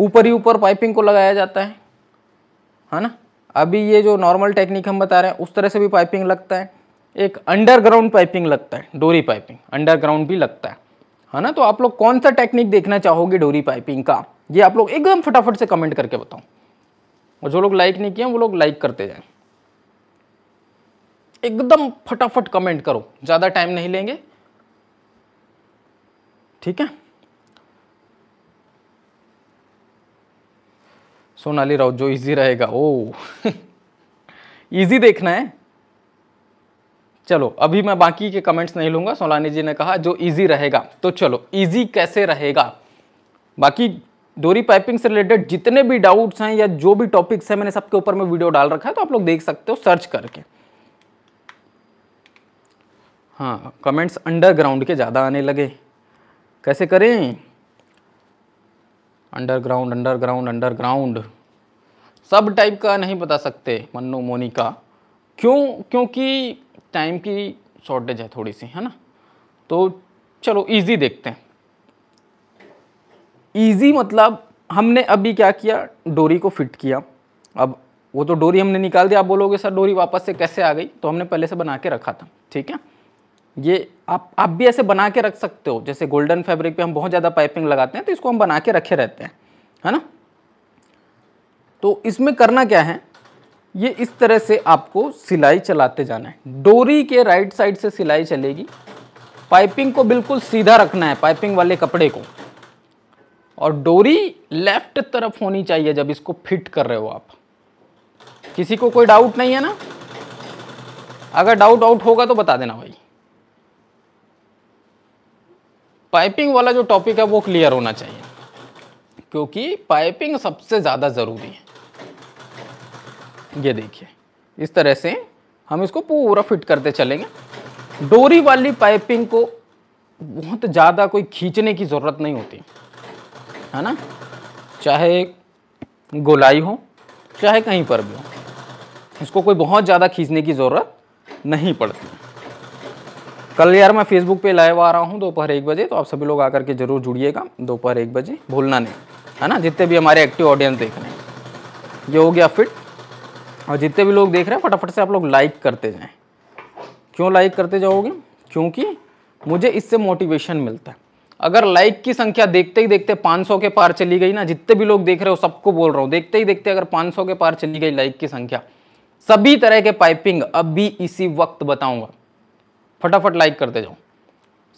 ऊपर ही ऊपर पाइपिंग को लगाया जाता है है हाँ ना अभी ये जो नॉर्मल टेक्निक हम बता रहे हैं उस तरह से भी पाइपिंग लगता है एक अंडरग्राउंड पाइपिंग लगता है डोरी पाइपिंग अंडरग्राउंड भी लगता है है हाँ ना तो आप लोग कौन सा टेक्निक देखना चाहोगे डोरी पाइपिंग का ये आप लोग एकदम फटाफट से कमेंट करके बताओ और जो लोग लाइक नहीं किए वो लोग लाइक करते जाएं एकदम फटाफट कमेंट करो ज़्यादा टाइम नहीं लेंगे ठीक है सोनाली राउत जो इजी रहेगा ओ इजी [LAUGHS] देखना है चलो अभी मैं बाकी के कमेंट्स नहीं लूँगा सोलानी जी ने कहा जो ईजी रहेगा तो चलो ईजी कैसे रहेगा बाकी डोरी पाइपिंग से रिलेटेड जितने भी डाउट्स हैं या जो भी टॉपिक्स हैं मैंने सबके ऊपर में वीडियो डाल रखा है तो आप लोग देख सकते हो सर्च करके हाँ कमेंट्स अंडरग्राउंड के ज़्यादा आने लगे कैसे करें अंडरग्राउंड अंडरग्राउंड अंडरग्राउंड सब टाइप का नहीं बता सकते मन्नू मोनिका क्यों क्योंकि टाइम की शॉर्टेज है थोड़ी सी है ना तो चलो इजी देखते हैं इजी मतलब हमने अभी क्या किया डोरी को फिट किया अब वो तो डोरी हमने निकाल दिया आप बोलोगे सर डोरी वापस से कैसे आ गई तो हमने पहले से बना के रखा था ठीक है ये आप आप भी ऐसे बना के रख सकते हो जैसे गोल्डन फैब्रिक पे हम बहुत ज़्यादा पाइपिंग लगाते हैं तो इसको हम बना के रखे रहते हैं है ना तो इसमें करना क्या है ये इस तरह से आपको सिलाई चलाते जाना है डोरी के राइट साइड से सिलाई चलेगी पाइपिंग को बिल्कुल सीधा रखना है पाइपिंग वाले कपड़े को और डोरी लेफ्ट तरफ होनी चाहिए जब इसको फिट कर रहे हो आप किसी को कोई डाउट नहीं है ना अगर डाउट आउट होगा तो बता देना भाई पाइपिंग वाला जो टॉपिक है वो क्लियर होना चाहिए क्योंकि पाइपिंग सबसे ज़्यादा ज़रूरी है ये देखिए इस तरह से हम इसको पूरा फिट करते चलेंगे डोरी वाली पाइपिंग को बहुत ज़्यादा कोई खींचने की ज़रूरत नहीं होती है ना चाहे गोलाई हो चाहे कहीं पर भी हो इसको कोई बहुत ज़्यादा खींचने की ज़रूरत नहीं पड़ती कल यार मैं फेसबुक पे लाइव आ रहा हूँ दोपहर एक बजे तो आप सभी लोग आकर के जरूर जुड़िएगा दोपहर एक बजे भूलना नहीं है ना जितने भी हमारे एक्टिव ऑडियंस देख रहे हैं ये हो गया फिट और जितने भी लोग देख रहे हैं फटाफट से आप लोग लाइक करते जाएं क्यों लाइक करते जाओगे क्योंकि मुझे इससे मोटिवेशन मिलता है अगर लाइक की संख्या देखते ही देखते 500 के पार चली गई ना जितने भी लोग देख रहे हो सबको बोल रहा हूँ देखते ही देखते अगर 500 के पार चली गई लाइक की संख्या सभी तरह के पाइपिंग अभी इसी वक्त बताऊंगा फटाफट लाइक करते जाओ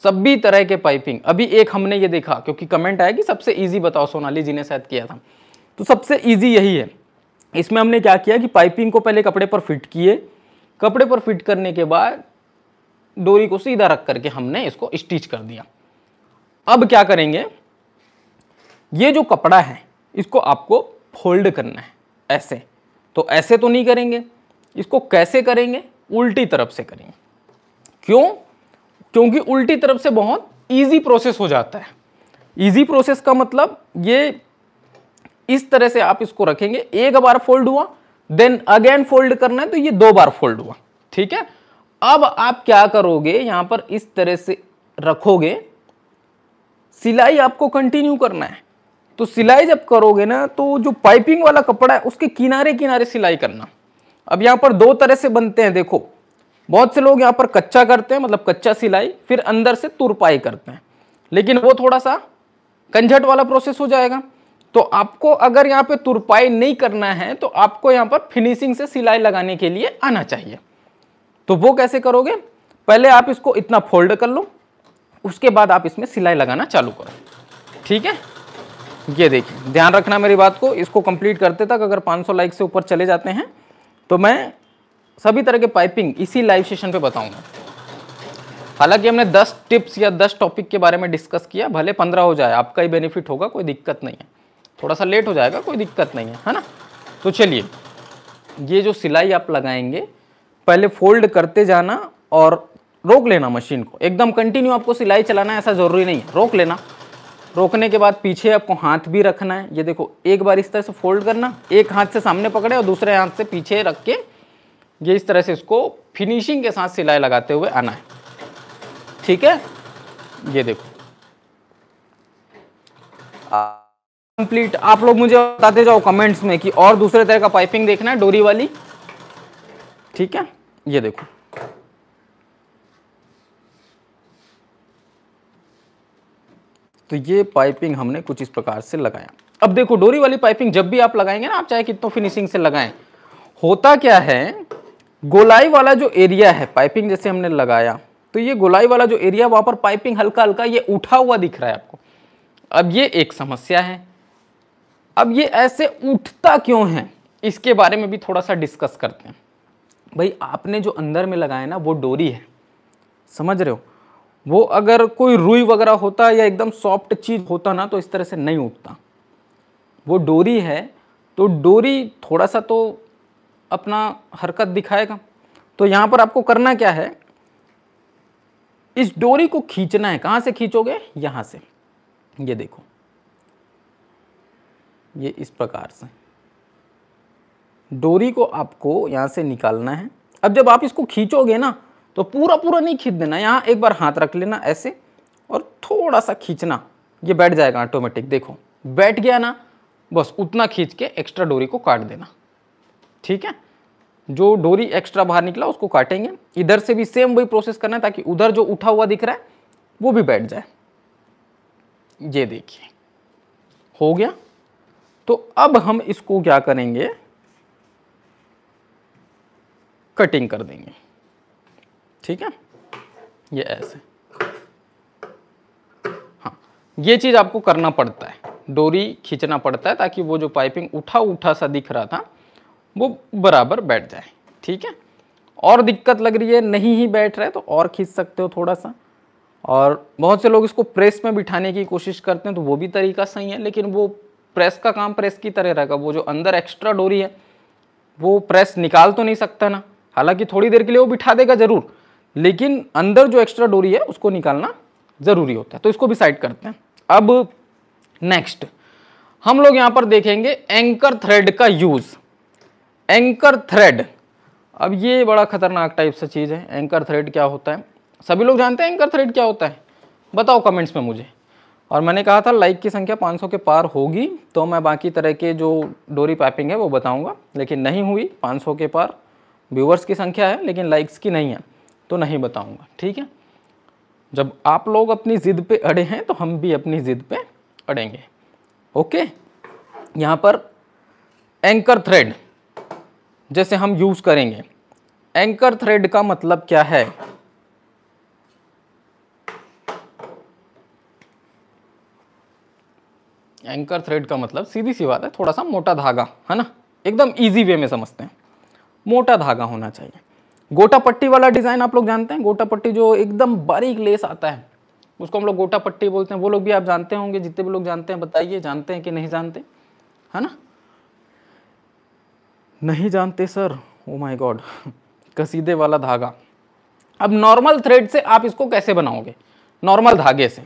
सभी तरह के पाइपिंग अभी एक हमने ये देखा क्योंकि कमेंट आया कि सबसे ईजी बताओ सोनाली जी ने शायद किया था तो सबसे ईजी यही है इसमें हमने क्या किया कि पाइपिंग को पहले कपड़े पर फिट किए कपड़े पर फिट करने के बाद डोरी को सीधा रख करके हमने इसको स्टिच कर दिया अब क्या करेंगे ये जो कपड़ा है इसको आपको फोल्ड करना है ऐसे तो ऐसे तो नहीं करेंगे इसको कैसे करेंगे उल्टी तरफ से करेंगे क्यों क्योंकि उल्टी तरफ से बहुत इजी प्रोसेस हो जाता है इजी प्रोसेस का मतलब ये इस तरह से आप इसको रखेंगे एक बार फोल्ड हुआ देन अगेन फोल्ड करना है तो ये दो बार फोल्ड हुआ ठीक है अब आप क्या करोगे यहां पर इस तरह से रखोगे सिलाई आपको कंटिन्यू करना है तो सिलाई जब करोगे ना तो जो पाइपिंग वाला कपड़ा है उसके किनारे किनारे सिलाई करना अब यहां पर दो तरह से बनते हैं देखो बहुत से लोग यहां पर कच्चा करते हैं मतलब कच्चा सिलाई फिर अंदर से तुरपाई करते हैं लेकिन वो थोड़ा सा कंझट वाला प्रोसेस हो जाएगा तो आपको अगर यहाँ पे तुरपाई नहीं करना है तो आपको यहाँ पर फिनिशिंग से सिलाई लगाने के लिए आना चाहिए तो वो कैसे करोगे पहले आप इसको इतना फोल्ड कर लो उसके बाद आप इसमें सिलाई लगाना चालू करो ठीक है ये देखिए ध्यान रखना मेरी बात को इसको कंप्लीट करते तक अगर 500 लाइक से ऊपर चले जाते हैं तो मैं सभी तरह के पाइपिंग इसी लाइव सेशन पे बताऊंगा हालांकि हमने 10 टिप्स या 10 टॉपिक के बारे में डिस्कस किया भले 15 हो जाए आपका ही बेनिफिट होगा कोई दिक्कत नहीं है थोड़ा सा लेट हो जाएगा कोई दिक्कत नहीं है है ना तो चलिए ये जो सिलाई आप लगाएंगे पहले फोल्ड करते जाना और रोक लेना मशीन को एकदम कंटिन्यू आपको सिलाई चलाना ऐसा ज़रूरी नहीं है रोक लेना रोकने के बाद पीछे आपको हाथ भी रखना है ये देखो एक बार इस तरह से फोल्ड करना एक हाथ से सामने पकड़े और दूसरे हाथ से पीछे रख के ये इस तरह से इसको फिनिशिंग के साथ सिलाई लगाते हुए आना है ठीक है ये देखो आ, कंप्लीट आप लोग मुझे बताते जाओ कमेंट्स में कि और दूसरे तरह का पाइपिंग देखना है डोरी वाली ठीक है ये देखो तो ये पाइपिंग हमने कुछ इस प्रकार से लगाया अब देखो डोरी वाली पाइपिंग जब भी आप लगाएंगे ना आप चाहे कितनों फिनिशिंग से लगाएं होता क्या है गोलाई वाला जो एरिया है पाइपिंग जैसे हमने लगाया तो ये गोलाई वाला जो एरिया वहां पर पाइपिंग हल्का हल्का ये उठा हुआ दिख रहा है आपको अब ये एक समस्या है अब ये ऐसे उठता क्यों है इसके बारे में भी थोड़ा सा डिस्कस करते हैं भाई आपने जो अंदर में लगाया ना वो डोरी है समझ रहे हो वो अगर कोई रुई वगैरह होता या एकदम सॉफ्ट चीज़ होता ना तो इस तरह से नहीं उठता वो डोरी है तो डोरी थोड़ा सा तो अपना हरकत दिखाएगा तो यहाँ पर आपको करना क्या है इस डोरी को खींचना है कहाँ से खींचोगे यहाँ से ये देखो ये इस प्रकार से डोरी को आपको यहाँ से निकालना है अब जब आप इसको खींचोगे ना तो पूरा पूरा नहीं खींच देना यहाँ एक बार हाथ रख लेना ऐसे और थोड़ा सा खींचना ये बैठ जाएगा ऑटोमेटिक देखो बैठ गया ना बस उतना खींच के एक्स्ट्रा डोरी को काट देना ठीक है जो डोरी एक्स्ट्रा बाहर निकला उसको काटेंगे इधर से भी सेम वही प्रोसेस करना है ताकि उधर जो उठा हुआ दिख रहा है वो भी बैठ जाए ये देखिए हो गया तो अब हम इसको क्या करेंगे कटिंग कर देंगे ठीक है ये ऐसे हाँ ये चीज़ आपको करना पड़ता है डोरी खींचना पड़ता है ताकि वो जो पाइपिंग उठा उठा सा दिख रहा था वो बराबर बैठ जाए ठीक है और दिक्कत लग रही है नहीं ही बैठ रहा है तो और खींच सकते हो थोड़ा सा और बहुत से लोग इसको प्रेस में बिठाने की कोशिश करते हैं तो वो भी तरीका सही है लेकिन वो प्रेस का काम प्रेस की तरह रहेगा वो जो अंदर एक्स्ट्रा डोरी है वो प्रेस निकाल तो नहीं सकता ना हालांकि थोड़ी देर के लिए वो बिठा देगा ज़रूर लेकिन अंदर जो एक्स्ट्रा डोरी है उसको निकालना ज़रूरी होता है तो इसको भी साइड करते हैं अब नेक्स्ट हम लोग यहाँ पर देखेंगे एंकर थ्रेड का यूज़ एंकर थ्रेड अब ये बड़ा खतरनाक टाइप से चीज़ है एंकर थ्रेड क्या होता है सभी लोग जानते हैं एंकर थ्रेड क्या होता है बताओ कमेंट्स में मुझे और मैंने कहा था लाइक की संख्या 500 के पार होगी तो मैं बाकी तरह के जो डोरी पैपिंग है वो बताऊंगा लेकिन नहीं हुई 500 के पार व्यूवर्स की संख्या है लेकिन लाइक्स की नहीं है तो नहीं बताऊंगा ठीक है जब आप लोग अपनी ज़िद पे अड़े हैं तो हम भी अपनी ज़िद पे अड़ेंगे ओके यहाँ पर एंकर थ्रेड जैसे हम यूज़ करेंगे एंकर थ्रेड का मतलब क्या है एंकर थ्रेड का मतलब सीधी सी बात है थोड़ा सा मोटा धागा है ना एकदम ईजी वे में समझते हैं मोटा धागा होना चाहिए गोटा पट्टी वाला डिज़ाइन आप लोग जानते हैं गोटा पट्टी जो एकदम बारीक लेस आता है उसको हम लोग गोटा पट्टी बोलते हैं वो लोग भी आप जानते होंगे जितने भी लोग जानते हैं बताइए जानते हैं कि नहीं जानते है ना नहीं जानते सर ओ माय गॉड कसीदे वाला धागा अब नॉर्मल थ्रेड से आप इसको कैसे बनाओगे नॉर्मल धागे से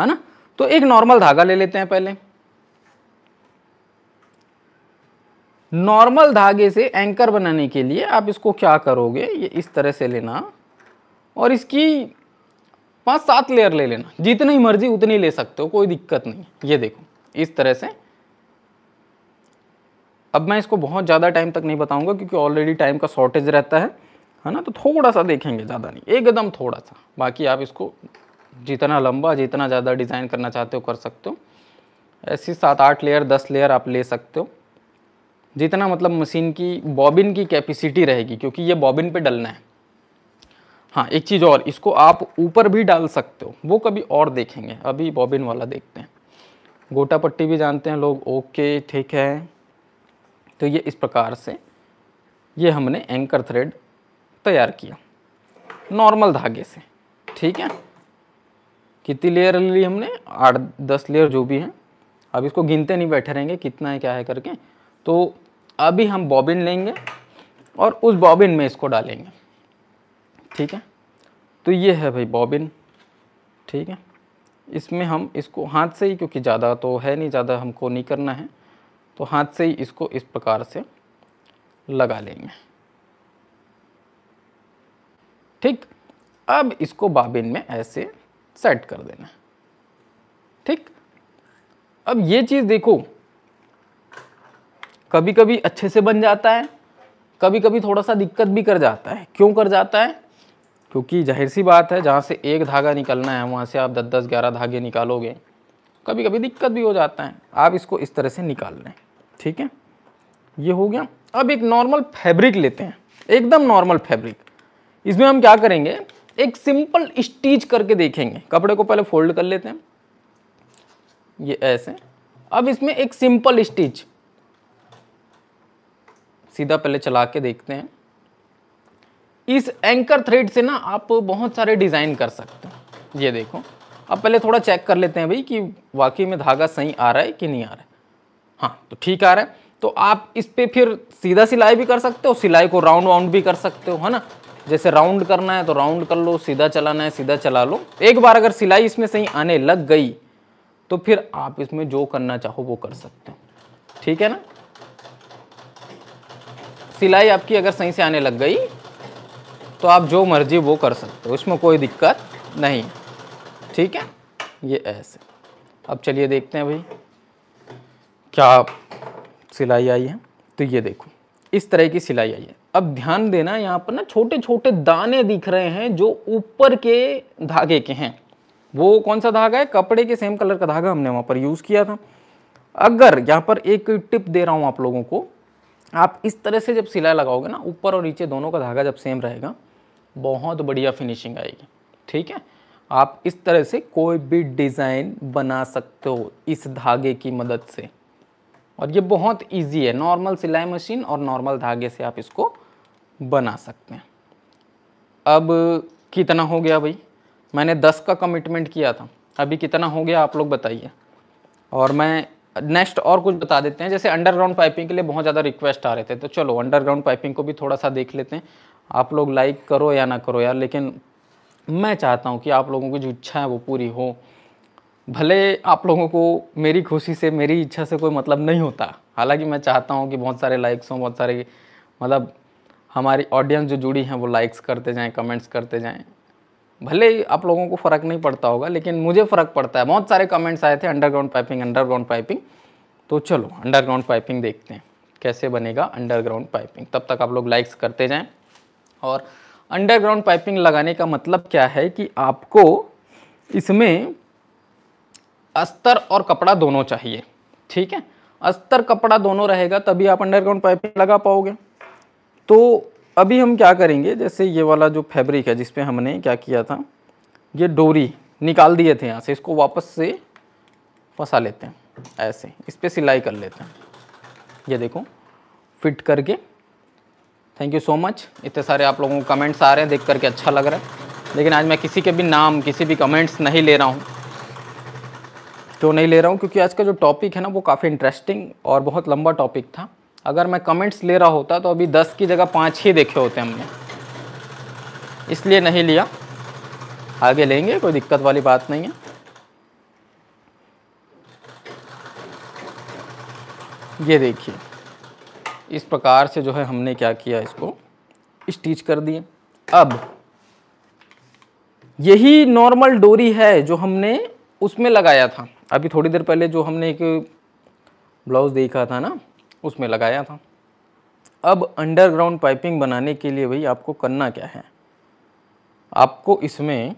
है ना तो एक नॉर्मल धागा ले लेते हैं पहले नॉर्मल धागे से एंकर बनाने के लिए आप इसको क्या करोगे ये इस तरह से लेना और इसकी पांच सात लेयर ले लेना जितनी मर्जी उतनी ले सकते हो कोई दिक्कत नहीं ये देखो इस तरह से अब मैं इसको बहुत ज़्यादा टाइम तक नहीं बताऊंगा क्योंकि ऑलरेडी टाइम का शॉर्टेज रहता है है ना तो थोड़ा सा देखेंगे ज़्यादा नहीं एकदम थोड़ा सा बाकी आप इसको जितना लंबा जितना ज़्यादा डिज़ाइन करना चाहते हो कर सकते हो ऐसी सात आठ लेयर दस लेयर आप ले सकते हो जितना मतलब मशीन की बॉबिन की कैपेसिटी रहेगी क्योंकि ये बॉबिन पे डलना है हाँ एक चीज़ और इसको आप ऊपर भी डाल सकते हो वो कभी और देखेंगे अभी बॉबिन वाला देखते हैं गोटा पट्टी भी जानते हैं लोग ओके ठीक है तो ये इस प्रकार से ये हमने एंकर थ्रेड तैयार किया नॉर्मल धागे से ठीक है कितनी लेयर ली हमने आठ दस लेयर जो भी हैं अब इसको गिनते नहीं बैठे रहेंगे कितना है क्या है करके तो अभी हम बॉबिन लेंगे और उस बॉबिन में इसको डालेंगे ठीक है तो ये है भाई बॉबिन ठीक है इसमें हम इसको हाथ से ही क्योंकि ज़्यादा तो है नहीं ज़्यादा हमको नहीं करना है तो हाथ से ही इसको इस प्रकार से लगा लेंगे ठीक अब इसको बाबिन में ऐसे सेट कर देना ठीक अब ये चीज़ देखो कभी कभी अच्छे से बन जाता है कभी कभी थोड़ा सा दिक्कत भी कर जाता है क्यों कर जाता है क्योंकि जाहिर सी बात है जहाँ से एक धागा निकलना है वहाँ से आप दस दस ग्यारह धागे निकालोगे कभी कभी दिक्कत भी हो जाता है आप इसको इस तरह से निकाल लें ठीक है ये हो गया अब एक नॉर्मल फैब्रिक लेते हैं एकदम नॉर्मल फैब्रिक इसमें हम क्या करेंगे एक सिंपल स्टीच करके देखेंगे कपड़े को पहले फोल्ड कर लेते हैं ये ऐसे अब इसमें एक सिंपल स्टिच सीधा पहले चला के देखते हैं इस एंकर थ्रेड से ना आप बहुत सारे डिज़ाइन कर सकते हैं ये देखो अब पहले थोड़ा चेक कर लेते हैं भाई कि वाकई में धागा सही आ रहा है कि नहीं आ रहा है हाँ तो ठीक आ रहा है तो आप इस पर फिर सीधा सिलाई भी कर सकते हो सिलाई को राउंड वाउंड भी कर सकते हो है ना जैसे राउंड करना है तो राउंड कर लो सीधा चलाना है सीधा चला लो एक बार अगर सिलाई इसमें सही आने लग गई तो फिर आप इसमें जो करना चाहो वो कर सकते हो ठीक है ना सिलाई आपकी अगर सही से आने लग गई तो आप जो मर्जी वो कर सकते हो इसमें कोई दिक्कत नहीं ठीक है ये ऐसे अब चलिए देखते हैं भाई क्या सिलाई आई है तो ये देखो इस तरह की सिलाई आई है अब ध्यान देना यहाँ पर ना छोटे छोटे दाने दिख रहे हैं जो ऊपर के धागे के हैं वो कौन सा धागा है कपड़े के सेम कलर का धागा हमने वहाँ पर यूज़ किया था अगर यहाँ पर एक टिप दे रहा हूँ आप लोगों को आप इस तरह से जब सिलाई लगाओगे ना ऊपर और नीचे दोनों का धागा जब सेम रहेगा बहुत बढ़िया फिनिशिंग आएगी ठीक है आप इस तरह से कोई भी डिज़ाइन बना सकते हो इस धागे की मदद से और ये बहुत इजी है नॉर्मल सिलाई मशीन और नॉर्मल धागे से आप इसको बना सकते हैं अब कितना हो गया भाई मैंने 10 का कमिटमेंट किया था अभी कितना हो गया आप लोग बताइए और मैं नेक्स्ट और कुछ बता देते हैं जैसे अंडरग्राउंड पाइपिंग के लिए बहुत ज़्यादा रिक्वेस्ट आ रहे थे तो चलो अंडरग्राउंड पाइपिंग को भी थोड़ा सा देख लेते हैं आप लोग लाइक करो या ना करो यार लेकिन मैं चाहता हूँ कि आप लोगों की जो इच्छा है वो पूरी हो भले आप लोगों को मेरी खुशी से मेरी इच्छा से कोई मतलब नहीं होता हालांकि मैं चाहता हूँ कि बहुत सारे लाइक्स हों बहुत सारे मतलब हमारी ऑडियंस जो जुड़ी हैं वो लाइक्स करते जाएं कमेंट्स करते जाएं भले ही आप लोगों को फ़र्क नहीं पड़ता होगा लेकिन मुझे फ़र्क पड़ता है बहुत सारे कमेंट्स आए थे अंडरग्राउंड पाइपिंग अंडरग्राउंड पाइपिंग तो चलो अंडरग्राउंड पाइपिंग देखते हैं कैसे बनेगा अंडरग्राउंड पाइपिंग तब तक आप लोग लाइक्स करते जाएँ और अंडरग्राउंड पाइपिंग लगाने का मतलब क्या है कि आपको इसमें अस्तर और कपड़ा दोनों चाहिए ठीक है अस्तर कपड़ा दोनों रहेगा तभी आप अंडरग्राउंड पाइप लगा पाओगे तो अभी हम क्या करेंगे जैसे ये वाला जो फैब्रिक है जिसपे हमने क्या किया था ये डोरी निकाल दिए थे यहाँ से इसको वापस से फंसा लेते हैं ऐसे इस पर सिलाई कर लेते हैं ये देखो फिट करके थैंक यू सो मच इतने सारे आप लोगों को कमेंट्स आ रहे हैं देख करके अच्छा लग रहा है लेकिन आज मैं किसी के भी नाम किसी भी कमेंट्स नहीं ले रहा हूँ तो नहीं ले रहा हूँ क्योंकि आज का जो टॉपिक है ना वो काफ़ी इंटरेस्टिंग और बहुत लंबा टॉपिक था अगर मैं कमेंट्स ले रहा होता तो अभी दस की जगह पाँच ही देखे होते हमने इसलिए नहीं लिया आगे लेंगे कोई दिक्कत वाली बात नहीं है ये देखिए इस प्रकार से जो है हमने क्या किया इसको स्टिच कर दिए अब यही नॉर्मल डोरी है जो हमने उसमें लगाया था अभी थोड़ी देर पहले जो हमने एक ब्लाउज़ देखा था ना उसमें लगाया था अब अंडरग्राउंड पाइपिंग बनाने के लिए भाई आपको करना क्या है आपको इसमें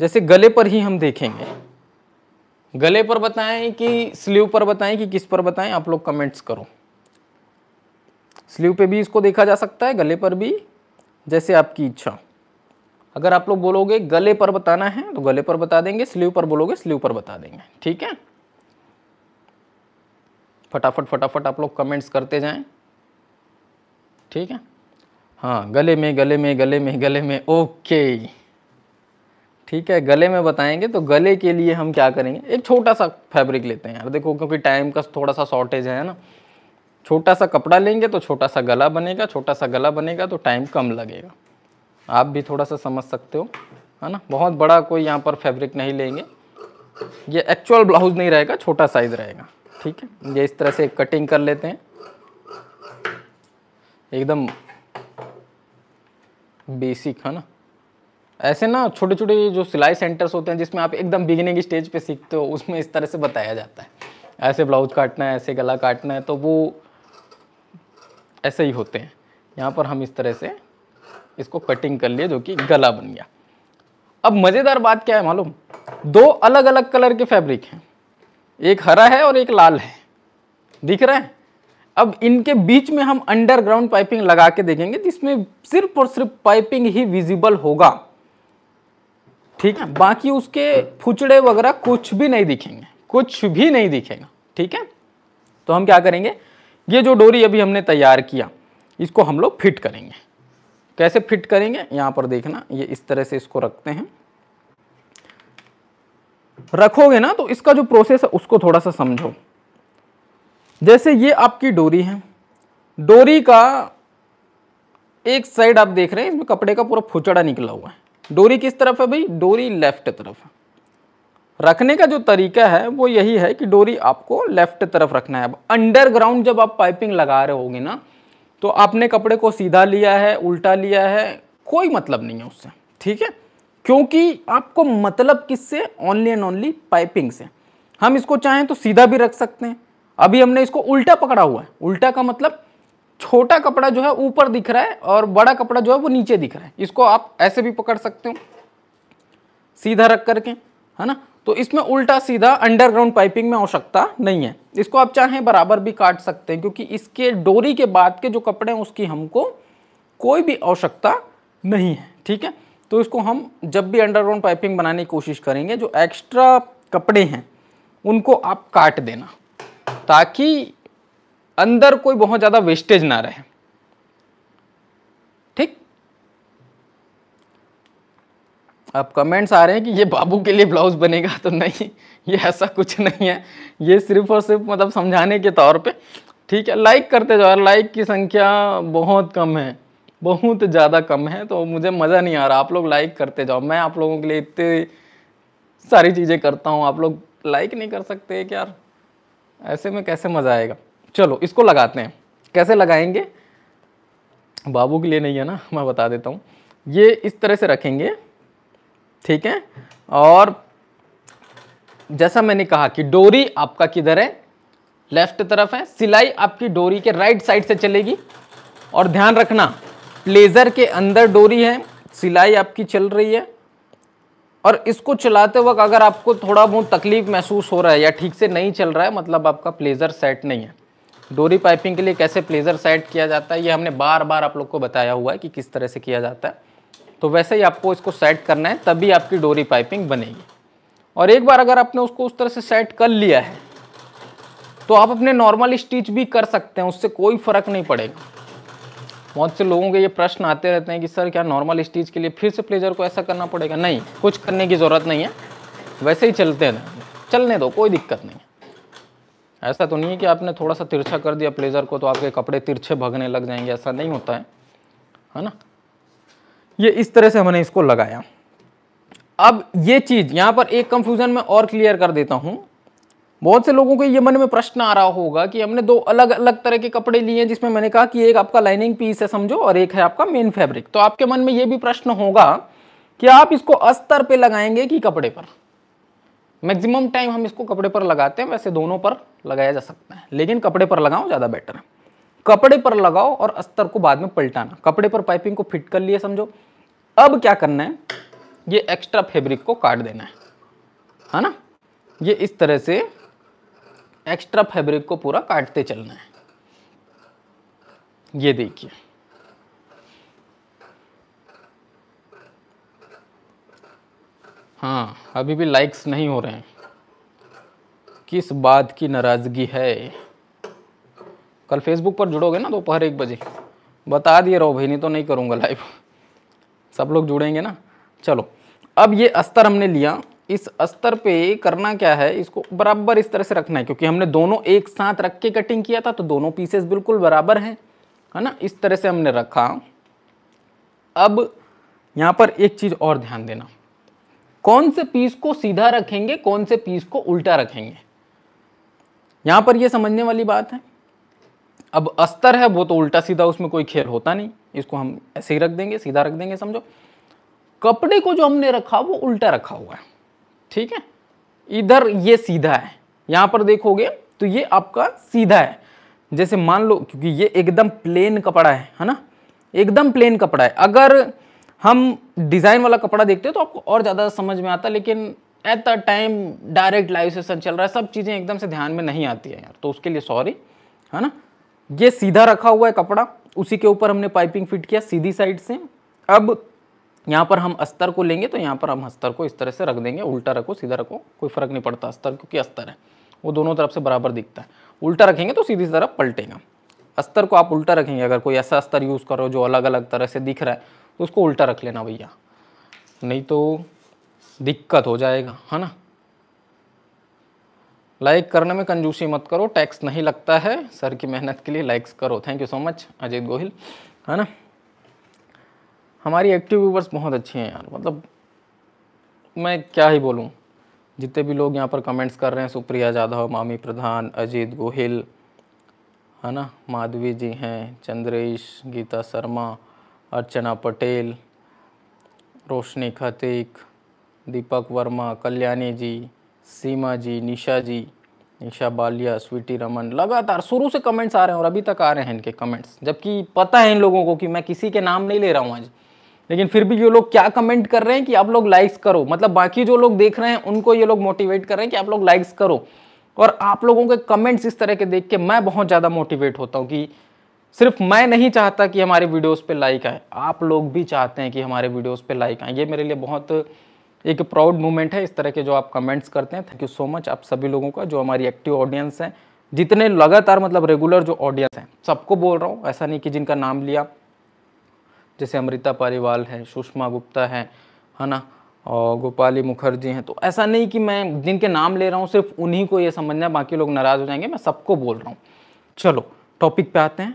जैसे गले पर ही हम देखेंगे गले पर बताएं कि स्लीव पर बताएं कि किस पर बताएं आप लोग कमेंट्स करो स्लीव पे भी इसको देखा जा सकता है गले पर भी जैसे आपकी इच्छा अगर आप लोग बोलोगे गले पर बताना है तो गले पर बता देंगे स्लीव पर बोलोगे स्लीव पर बता देंगे ठीक है फटाफट फटाफट आप लोग कमेंट्स करते जाएं ठीक है हाँ गले में गले में गले में गले में ओके ठीक है गले में बताएंगे तो गले के लिए हम क्या करेंगे एक छोटा सा फैब्रिक लेते हैं यार देखो क्योंकि टाइम का थोड़ा सा शॉर्टेज है ना छोटा सा कपड़ा लेंगे तो छोटा सा गला बनेगा छोटा सा गला बनेगा तो टाइम कम लगेगा आप भी थोड़ा सा समझ सकते हो है ना बहुत बड़ा कोई यहाँ पर फैब्रिक नहीं लेंगे ये एक्चुअल ब्लाउज नहीं रहेगा छोटा साइज रहेगा ठीक है ये इस तरह से कटिंग कर लेते हैं एकदम बेसिक है ना ऐसे ना छोटे छोटे जो सिलाई सेंटर्स होते हैं जिसमें आप एकदम बिगिनिंग स्टेज पे सीखते हो उसमें इस तरह से बताया जाता है ऐसे ब्लाउज काटना है ऐसे गला काटना है तो वो ऐसे ही होते हैं यहाँ पर हम इस तरह से इसको कटिंग कर लिया जो कि गला बन गया अब मज़ेदार बात क्या है मालूम दो अलग अलग कलर के फैब्रिक हैं एक हरा है और एक लाल है दिख रहा है अब इनके बीच में हम अंडरग्राउंड पाइपिंग लगा के देखेंगे जिसमें सिर्फ और सिर्फ पाइपिंग ही विजिबल होगा ठीक है बाकी उसके फुचड़े वगैरह कुछ भी नहीं दिखेंगे कुछ भी नहीं दिखेगा ठीक है तो हम क्या करेंगे ये जो डोरी अभी हमने तैयार किया इसको हम लोग फिट करेंगे कैसे फिट करेंगे यहाँ पर देखना ये इस तरह से इसको रखते हैं रखोगे ना तो इसका जो प्रोसेस है उसको थोड़ा सा समझो जैसे ये आपकी डोरी है डोरी का एक साइड आप देख रहे हैं इसमें कपड़े का पूरा फुचड़ा निकला हुआ है डोरी किस तरफ है भाई डोरी लेफ्ट तरफ है रखने का जो तरीका है वो यही है कि डोरी आपको लेफ्ट तरफ रखना है अब अंडरग्राउंड जब आप पाइपिंग लगा रहे होगे ना तो आपने कपड़े को सीधा लिया है उल्टा लिया है कोई मतलब नहीं है उससे ठीक है क्योंकि आपको मतलब किससे ओनली एंड ओनली पाइपिंग से हम इसको चाहें तो सीधा भी रख सकते हैं अभी हमने इसको उल्टा पकड़ा हुआ है उल्टा का मतलब छोटा कपड़ा जो है ऊपर दिख रहा है और बड़ा कपड़ा जो है वो नीचे दिख रहा है इसको आप ऐसे भी पकड़ सकते हो सीधा रख करके है ना तो इसमें उल्टा सीधा अंडरग्राउंड पाइपिंग में आवश्यकता नहीं है इसको आप चाहें बराबर भी काट सकते हैं क्योंकि इसके डोरी के बाद के जो कपड़े हैं उसकी हमको कोई भी आवश्यकता नहीं है ठीक है तो इसको हम जब भी अंडरग्राउंड पाइपिंग बनाने की कोशिश करेंगे जो एक्स्ट्रा कपड़े हैं उनको आप काट देना ताकि अंदर कोई बहुत ज़्यादा वेस्टेज ना रहे अब कमेंट्स आ रहे हैं कि ये बाबू के लिए ब्लाउज बनेगा तो नहीं ये ऐसा कुछ नहीं है ये सिर्फ और सिर्फ मतलब समझाने के तौर पे ठीक है लाइक करते जाओ लाइक की संख्या बहुत कम है बहुत ज़्यादा कम है तो मुझे मज़ा नहीं आ रहा आप लोग लाइक करते जाओ मैं आप लोगों के लिए इतनी सारी चीज़ें करता हूँ आप लोग लाइक नहीं कर सकते कि यार ऐसे में कैसे मज़ा आएगा चलो इसको लगाते हैं कैसे लगाएंगे बाबू के लिए नहीं है ना मैं बता देता हूँ ये इस तरह से रखेंगे ठीक है और जैसा मैंने कहा कि डोरी आपका किधर है लेफ्ट तरफ है सिलाई आपकी डोरी के राइट साइड से चलेगी और ध्यान रखना प्लेजर के अंदर डोरी है सिलाई आपकी चल रही है और इसको चलाते वक्त अगर आपको थोड़ा बहुत तकलीफ महसूस हो रहा है या ठीक से नहीं चल रहा है मतलब आपका प्लेजर सेट नहीं है डोरी पाइपिंग के लिए कैसे प्लेजर सेट किया जाता है ये हमने बार बार आप लोग को बताया हुआ है कि किस तरह से किया जाता है तो वैसे ही आपको इसको सेट करना है तभी आपकी डोरी पाइपिंग बनेगी और एक बार अगर आपने उसको उस तरह से सेट कर लिया है तो आप अपने नॉर्मल स्टिच भी कर सकते हैं उससे कोई फ़र्क नहीं पड़ेगा बहुत से लोगों के ये प्रश्न आते रहते हैं कि सर क्या नॉर्मल स्टिच के लिए फिर से प्लेजर को ऐसा करना पड़ेगा नहीं कुछ करने की ज़रूरत नहीं है वैसे ही चलते हैं चलने दो कोई दिक्कत नहीं है ऐसा तो नहीं है कि आपने थोड़ा सा तिरछा कर दिया प्लेजर को तो आपके कपड़े तिरछे भगने लग जाएंगे ऐसा नहीं होता है है ना ये इस तरह से हमने इसको लगाया अब ये चीज़ यहां पर एक कंफ्यूजन में और क्लियर कर देता हूं बहुत से लोगों के ये मन में प्रश्न आ रहा होगा कि हमने दो अलग अलग तरह के कपड़े लिए हैं जिसमें मैंने कहा कि एक आपका लाइनिंग पीस है समझो और एक है आपका मेन फैब्रिक तो आपके मन में ये भी प्रश्न होगा कि आप इसको अस्तर पे लगाएंगे कि कपड़े पर मैक्सिमम टाइम हम इसको कपड़े पर लगाते हैं वैसे दोनों पर लगाया जा सकता है लेकिन कपड़े पर लगाओ ज़्यादा बेटर है कपड़े पर लगाओ और अस्तर को बाद में पलटाना कपड़े पर पाइपिंग को फिट कर लिए समझो अब क्या करना है ये एक्स्ट्रा फैब्रिक को काट देना है है ना ये इस तरह से एक्स्ट्रा फैब्रिक को पूरा काटते चलना है ये देखिए हाँ अभी भी लाइक्स नहीं हो रहे हैं किस बात की नाराज़गी है कल फेसबुक पर जुड़ोगे ना दोपहर एक बजे बता दिए रहो भाई नहीं तो नहीं करूँगा लाइव सब लोग जुड़ेंगे ना चलो अब ये अस्तर हमने लिया इस अस्तर पे करना क्या है इसको बराबर इस तरह से रखना है क्योंकि हमने दोनों एक साथ रख के कटिंग किया था तो दोनों पीसेस बिल्कुल बराबर हैं है ना इस तरह से हमने रखा अब यहाँ पर एक चीज़ और ध्यान देना कौन से पीस को सीधा रखेंगे कौन से पीस को उल्टा रखेंगे यहाँ पर यह समझने वाली बात है अब अस्तर है वो तो उल्टा सीधा उसमें कोई खेल होता नहीं इसको हम ऐसे ही रख देंगे सीधा रख देंगे समझो कपड़े को जो हमने रखा वो उल्टा रखा हुआ है ठीक है इधर ये सीधा है यहाँ पर देखोगे तो ये आपका सीधा है जैसे मान लो क्योंकि ये एकदम प्लेन कपड़ा है है ना एकदम प्लेन कपड़ा है अगर हम डिज़ाइन वाला कपड़ा देखते हो तो आपको और ज़्यादा समझ में आता लेकिन at the time direct live session चल रहा है सब चीज़ें एकदम से ध्यान में नहीं आती है यार तो उसके लिए सॉरी है ना ये सीधा रखा हुआ है कपड़ा उसी के ऊपर हमने पाइपिंग फिट किया सीधी साइड से अब यहाँ पर हम अस्तर को लेंगे तो यहाँ पर हम अस्तर को इस तरह से रख देंगे उल्टा रखो सीधा रखो कोई फर्क नहीं पड़ता अस्तर क्योंकि अस्तर है वो दोनों तरफ से बराबर दिखता है उल्टा रखेंगे तो सीधी तरफ पलटेगा अस्तर को आप उल्टा रखेंगे अगर कोई ऐसा अस्तर यूज़ करो जो अलग अलग तरह से दिख रहा है तो उसको उल्टा रख लेना भैया नहीं तो दिक्कत हो जाएगा है ना लाइक करने में कंजूसी मत करो टैक्स नहीं लगता है सर की मेहनत के लिए लाइक्स करो thank you so much Ajit Gohil है ना हमारी एक्टिव व्यूवर्स बहुत अच्छी हैं यार मतलब मैं क्या ही बोलूँ जितने भी लोग यहाँ पर कमेंट्स कर रहे हैं सुप्रिया जाधव मामी प्रधान अजीत गोहिल है ना माधवी जी हैं चंद्रेश गीता शर्मा अर्चना पटेल रोशनी खतीक दीपक वर्मा कल्याणी जी सीमा जी निशा जी निशा बालिया स्वीटी रमन लगातार शुरू से कमेंट्स आ रहे हैं और अभी तक आ रहे हैं इनके कमेंट्स जबकि पता है इन लोगों को कि मैं किसी के नाम नहीं ले रहा हूँ आज लेकिन फिर भी ये लोग क्या कमेंट कर रहे हैं कि आप लोग लाइक्स करो मतलब बाकी जो लोग देख रहे हैं उनको ये लोग मोटिवेट कर रहे हैं कि आप लोग लाइक्स करो और आप लोगों के कमेंट्स इस तरह के देख के मैं बहुत ज़्यादा मोटिवेट होता हूँ कि सिर्फ मैं नहीं चाहता कि हमारे वीडियोस पे लाइक आए आप लोग भी चाहते हैं कि हमारे वीडियोस पे लाइक आए ये मेरे लिए बहुत एक प्राउड मूवमेंट है इस तरह के जो आप कमेंट्स करते हैं थैंक यू सो मच आप सभी लोगों का जो हमारी एक्टिव ऑडियंस है जितने लगातार मतलब रेगुलर जो ऑडियंस हैं सबको बोल रहा हूँ ऐसा नहीं कि जिनका नाम लिया जैसे अमृता पालीवाल है सुषमा गुप्ता है है ना और गोपाली मुखर्जी हैं तो ऐसा नहीं कि मैं जिनके नाम ले रहा हूँ सिर्फ उन्हीं को ये समझना बाकी लोग नाराज़ हो जाएंगे मैं सबको बोल रहा हूँ चलो टॉपिक पे आते हैं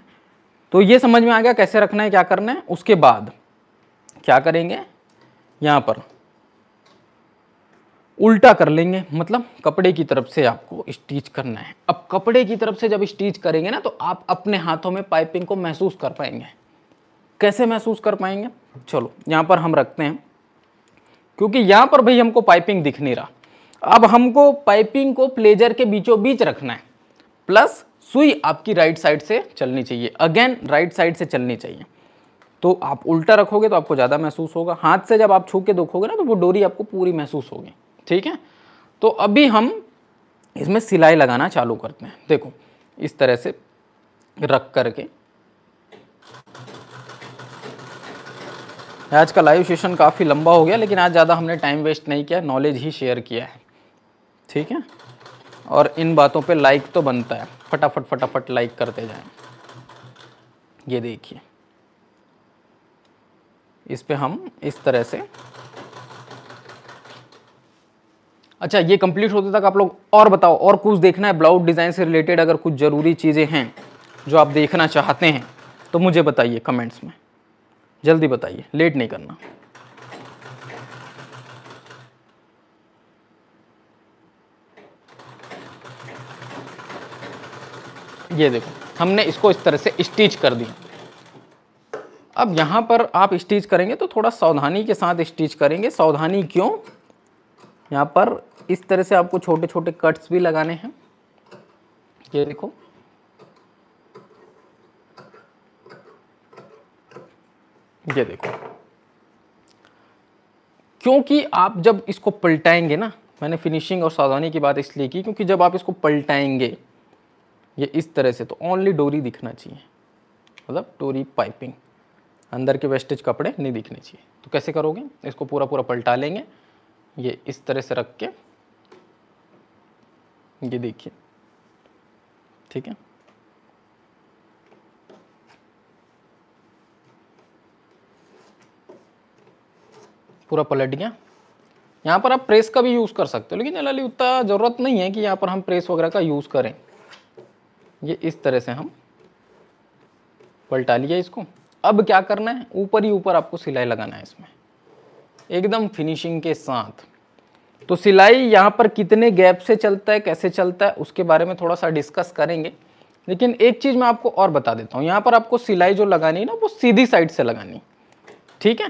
तो ये समझ में आ गया कैसे रखना है क्या करना है उसके बाद क्या करेंगे यहाँ पर उल्टा कर लेंगे मतलब कपड़े की तरफ से आपको स्टिच करना है अब कपड़े की तरफ से जब स्टिच करेंगे ना तो आप अपने हाथों में पाइपिंग को महसूस कर पाएंगे कैसे महसूस कर पाएंगे चलो यहाँ पर हम रखते हैं क्योंकि यहाँ पर भाई हमको पाइपिंग दिख नहीं रहा अब हमको पाइपिंग को प्लेजर के बीचों बीच रखना है प्लस सुई आपकी राइट साइड से चलनी चाहिए अगेन राइट साइड से चलनी चाहिए तो आप उल्टा रखोगे तो आपको ज़्यादा महसूस होगा हाथ से जब आप छू के देखोगे ना तो वो डोरी आपको पूरी महसूस होगी ठीक है तो अभी हम इसमें सिलाई लगाना चालू करते हैं देखो इस तरह से रख करके आज का लाइव सेशन काफ़ी लंबा हो गया लेकिन आज ज़्यादा हमने टाइम वेस्ट नहीं किया नॉलेज ही शेयर किया है ठीक है और इन बातों पे लाइक तो बनता है फटाफट फटाफट लाइक करते जाएं ये देखिए इस पर हम इस तरह से अच्छा ये कंप्लीट होते तक आप लोग और बताओ और कुछ देखना है ब्लाउज डिज़ाइन से रिलेटेड अगर कुछ ज़रूरी चीज़ें हैं जो आप देखना चाहते हैं तो मुझे बताइए कमेंट्स में जल्दी बताइए लेट नहीं करना ये देखो हमने इसको इस तरह से स्टिच कर दिया अब यहाँ पर आप स्टिच करेंगे तो थोड़ा सावधानी के साथ स्टिच करेंगे सावधानी क्यों यहाँ पर इस तरह से आपको छोटे छोटे कट्स भी लगाने हैं ये देखो ये देखो क्योंकि आप जब इसको पलटाएंगे ना मैंने फिनिशिंग और सावधानी की बात इसलिए की क्योंकि जब आप इसको पलटाएंगे ये इस तरह से तो ओनली डोरी दिखना चाहिए मतलब डोरी पाइपिंग अंदर के वेस्टेज कपड़े नहीं दिखने चाहिए तो कैसे करोगे इसको पूरा पूरा पलटा लेंगे ये इस तरह से रख के ये देखिए ठीक है पूरा पलट गया यहाँ पर आप प्रेस का भी यूज़ कर सकते हो लेकिन अलाली उतना ज़रूरत नहीं है कि यहाँ पर हम प्रेस वगैरह का यूज़ करें ये इस तरह से हम पलटा लिया इसको अब क्या करना है ऊपर ही ऊपर आपको सिलाई लगाना है इसमें एकदम फिनिशिंग के साथ तो सिलाई यहाँ पर कितने गैप से चलता है कैसे चलता है उसके बारे में थोड़ा सा डिस्कस करेंगे लेकिन एक चीज़ मैं आपको और बता देता हूँ यहाँ पर आपको सिलाई जो लगानी है ना वो सीधी साइड से लगानी ठीक है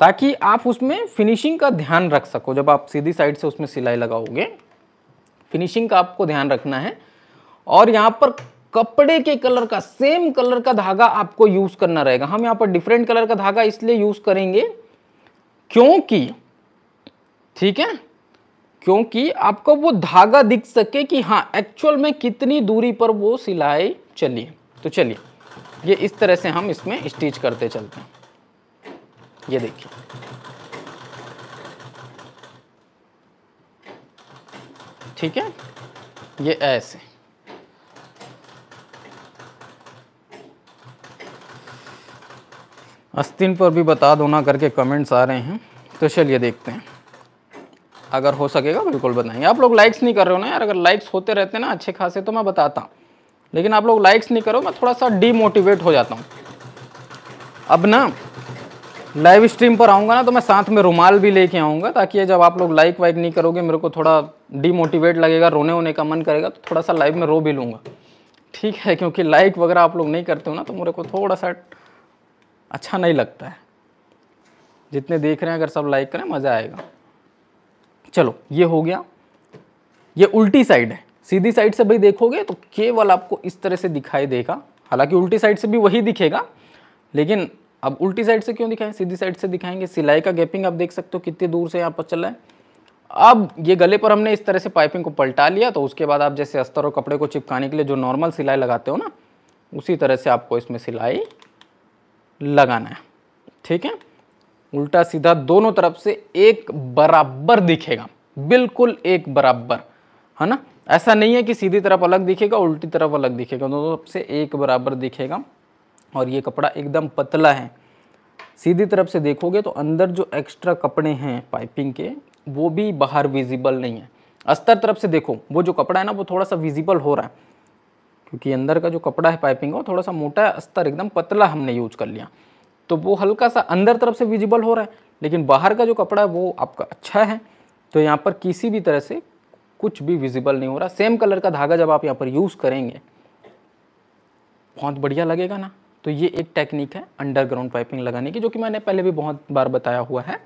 ताकि आप उसमें फिनिशिंग का ध्यान रख सको जब आप सीधी साइड से उसमें सिलाई लगाओगे फिनिशिंग का आपको ध्यान रखना है और यहाँ पर कपड़े के कलर का सेम कलर का धागा आपको यूज़ करना रहेगा हम यहाँ पर डिफरेंट कलर का धागा इसलिए यूज़ करेंगे क्योंकि ठीक है क्योंकि आपको वो धागा दिख सके कि हाँ एक्चुअल में कितनी दूरी पर वो सिलाई चली तो चलिए ये इस तरह से हम इसमें स्टिच करते चलते हैं ये देखिए ठीक है ये ऐसे अस्तिन पर भी बता दो ना करके कमेंट्स आ रहे हैं तो चलिए देखते हैं अगर हो सकेगा बिल्कुल बताएंगे आप लोग लाइक्स नहीं कर रहे हो ना यार अगर लाइक्स होते रहते ना अच्छे खासे तो मैं बताता हूँ लेकिन आप लोग लाइक्स नहीं करो मैं थोड़ा सा डीमोटिवेट हो जाता हूँ अब ना लाइव स्ट्रीम पर आऊँगा ना तो मैं साथ में रुमाल भी लेके आऊँगा ताकि जब आप लोग लाइक वाइक नहीं करोगे मेरे को थोड़ा डीमोटिवेट लगेगा रोने वोने का मन करेगा तो थोड़ा सा लाइव में रो भी लूँगा ठीक है क्योंकि लाइक वगैरह आप लोग नहीं करते हो ना तो मेरे को थोड़ा सा अच्छा नहीं लगता है जितने देख रहे हैं अगर सब लाइक करें मज़ा आएगा चलो ये हो गया ये उल्टी साइड है सीधी साइड से भाई देखोगे तो केवल आपको इस तरह से दिखाई देगा हालांकि उल्टी साइड से भी वही दिखेगा लेकिन अब उल्टी साइड से क्यों दिखाएं सीधी साइड से दिखाएंगे सिलाई का गैपिंग आप देख सकते हो कितनी दूर से यहाँ पर चल रहा है अब ये गले पर हमने इस तरह से पाइपिंग को पलटा लिया तो उसके बाद आप जैसे अस्तर और कपड़े को चिपकाने के लिए जो नॉर्मल सिलाई लगाते हो ना उसी तरह से आपको इसमें सिलाई लगाना है ठीक है उल्टा सीधा दोनों तरफ से एक बराबर दिखेगा बिल्कुल एक बराबर है ना ऐसा नहीं है कि सीधी तरफ अलग दिखेगा उल्टी तरफ अलग दिखेगा दोनों तरफ से एक बराबर दिखेगा और ये कपड़ा एकदम पतला है सीधी तरफ से देखोगे तो अंदर जो एक्स्ट्रा कपड़े हैं पाइपिंग के वो भी बाहर विजिबल नहीं है अस्तर तरफ से देखो वो जो कपड़ा है ना वो थोड़ा सा विजिबल हो रहा है क्योंकि अंदर का जो कपड़ा है पाइपिंग का वो थोड़ा सा मोटा है अस्तर एकदम पतला हमने यूज कर लिया तो वो हल्का सा अंदर तरफ से विजिबल हो रहा है लेकिन बाहर का जो कपड़ा है वो आपका अच्छा है तो यहाँ पर किसी भी तरह से कुछ भी विजिबल नहीं हो रहा सेम कलर का धागा जब आप यहाँ पर यूज़ करेंगे बहुत बढ़िया लगेगा ना तो ये एक टेक्निक है अंडरग्राउंड पाइपिंग लगाने की जो कि मैंने पहले भी बहुत बार बताया हुआ है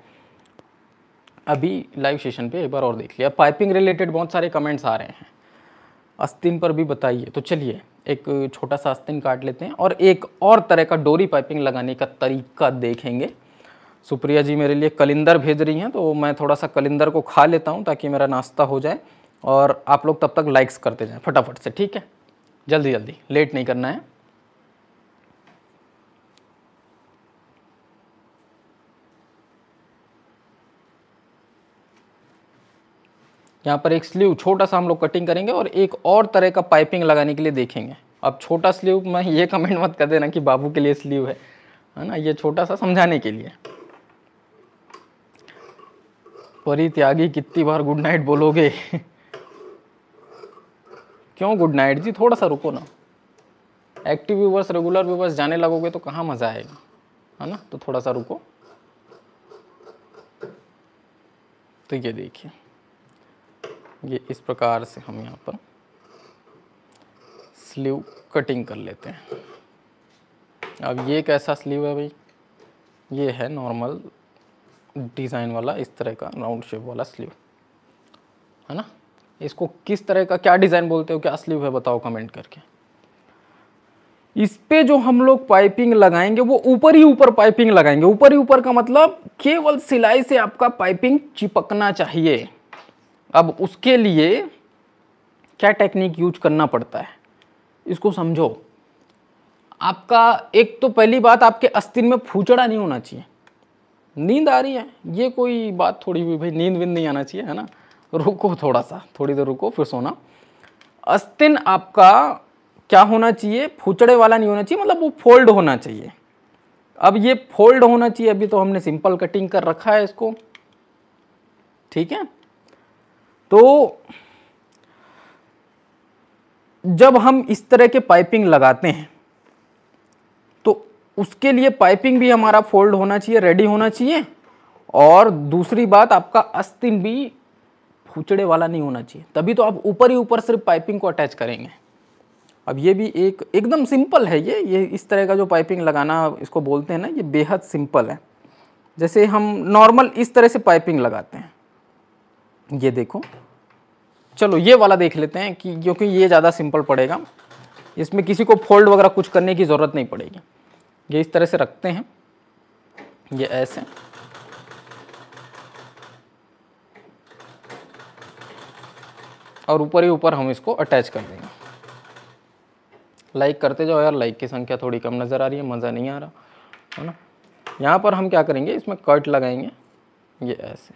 अभी लाइव सेशन पे एक बार और देख लिया पाइपिंग रिलेटेड बहुत सारे कमेंट्स आ रहे हैं अस्तिन पर भी बताइए तो चलिए एक छोटा सा आस्तीन काट लेते हैं और एक और तरह का डोरी पाइपिंग लगाने का तरीका देखेंगे सुप्रिया जी मेरे लिए कलिंदर भेज रही हैं तो मैं थोड़ा सा कलिंदर को खा लेता हूँ ताकि मेरा नाश्ता हो जाए और आप लोग तब तक लाइक्स करते जाएँ फटाफट से ठीक है जल्दी जल्दी लेट नहीं करना है यहाँ पर एक स्लीव छोटा सा हम लोग कटिंग करेंगे और एक और तरह का पाइपिंग लगाने के लिए देखेंगे अब छोटा स्लीव में ये कमेंट मत कर देना कि बाबू के लिए स्लीव है है ना ये छोटा सा समझाने के लिए परी त्यागी कितनी बार गुड नाइट बोलोगे [LAUGHS] क्यों गुड नाइट जी थोड़ा सा रुको ना एक्टिव व्यूवर्स रेगुलर व्यूवर्स जाने लगोगे तो कहाँ मज़ा आएगा है ना तो थोड़ा सा रुको तो ये देखिए ये इस प्रकार से हम यहाँ पर स्लीव कटिंग कर लेते हैं अब ये कैसा स्लीव है भाई ये है नॉर्मल डिज़ाइन वाला इस तरह का राउंड शेप वाला स्लीव है ना इसको किस तरह का क्या डिज़ाइन बोलते हो क्या स्लीव है बताओ कमेंट करके इस पे जो हम लोग पाइपिंग लगाएंगे वो ऊपर ही ऊपर पाइपिंग लगाएंगे ऊपर ही ऊपर का मतलब केवल सिलाई से आपका पाइपिंग चिपकना चाहिए अब उसके लिए क्या टेक्निक यूज करना पड़ता है इसको समझो आपका एक तो पहली बात आपके अस्तिन में फूचड़ा नहीं होना चाहिए नींद आ रही है ये कोई बात थोड़ी भी भाई नींद विंद नहीं आना चाहिए है ना रुको थोड़ा सा थोड़ी देर रुको फिर सोना अस्तिन आपका क्या होना चाहिए फूचड़े वाला नहीं होना चाहिए मतलब वो फोल्ड होना चाहिए अब ये फोल्ड होना चाहिए अभी तो हमने सिंपल कटिंग कर रखा है इसको ठीक है तो जब हम इस तरह के पाइपिंग लगाते हैं तो उसके लिए पाइपिंग भी हमारा फोल्ड होना चाहिए रेडी होना चाहिए और दूसरी बात आपका अस्तिन भी फूचड़े वाला नहीं होना चाहिए तभी तो आप ऊपर ही ऊपर सिर्फ पाइपिंग को अटैच करेंगे अब ये भी एक एकदम सिंपल है ये ये इस तरह का जो पाइपिंग लगाना इसको बोलते हैं ना ये बेहद सिंपल है जैसे हम नॉर्मल इस तरह से पाइपिंग लगाते हैं ये देखो चलो ये वाला देख लेते हैं कि क्योंकि ये ज़्यादा सिंपल पड़ेगा इसमें किसी को फोल्ड वगैरह कुछ करने की ज़रूरत नहीं पड़ेगी ये इस तरह से रखते हैं ये ऐसे और ऊपर ही ऊपर हम इसको अटैच कर देंगे लाइक करते जाओ यार लाइक की संख्या थोड़ी कम नज़र आ रही है मज़ा नहीं आ रहा है ना यहाँ पर हम क्या करेंगे इसमें कट लगाएंगे ये ऐसे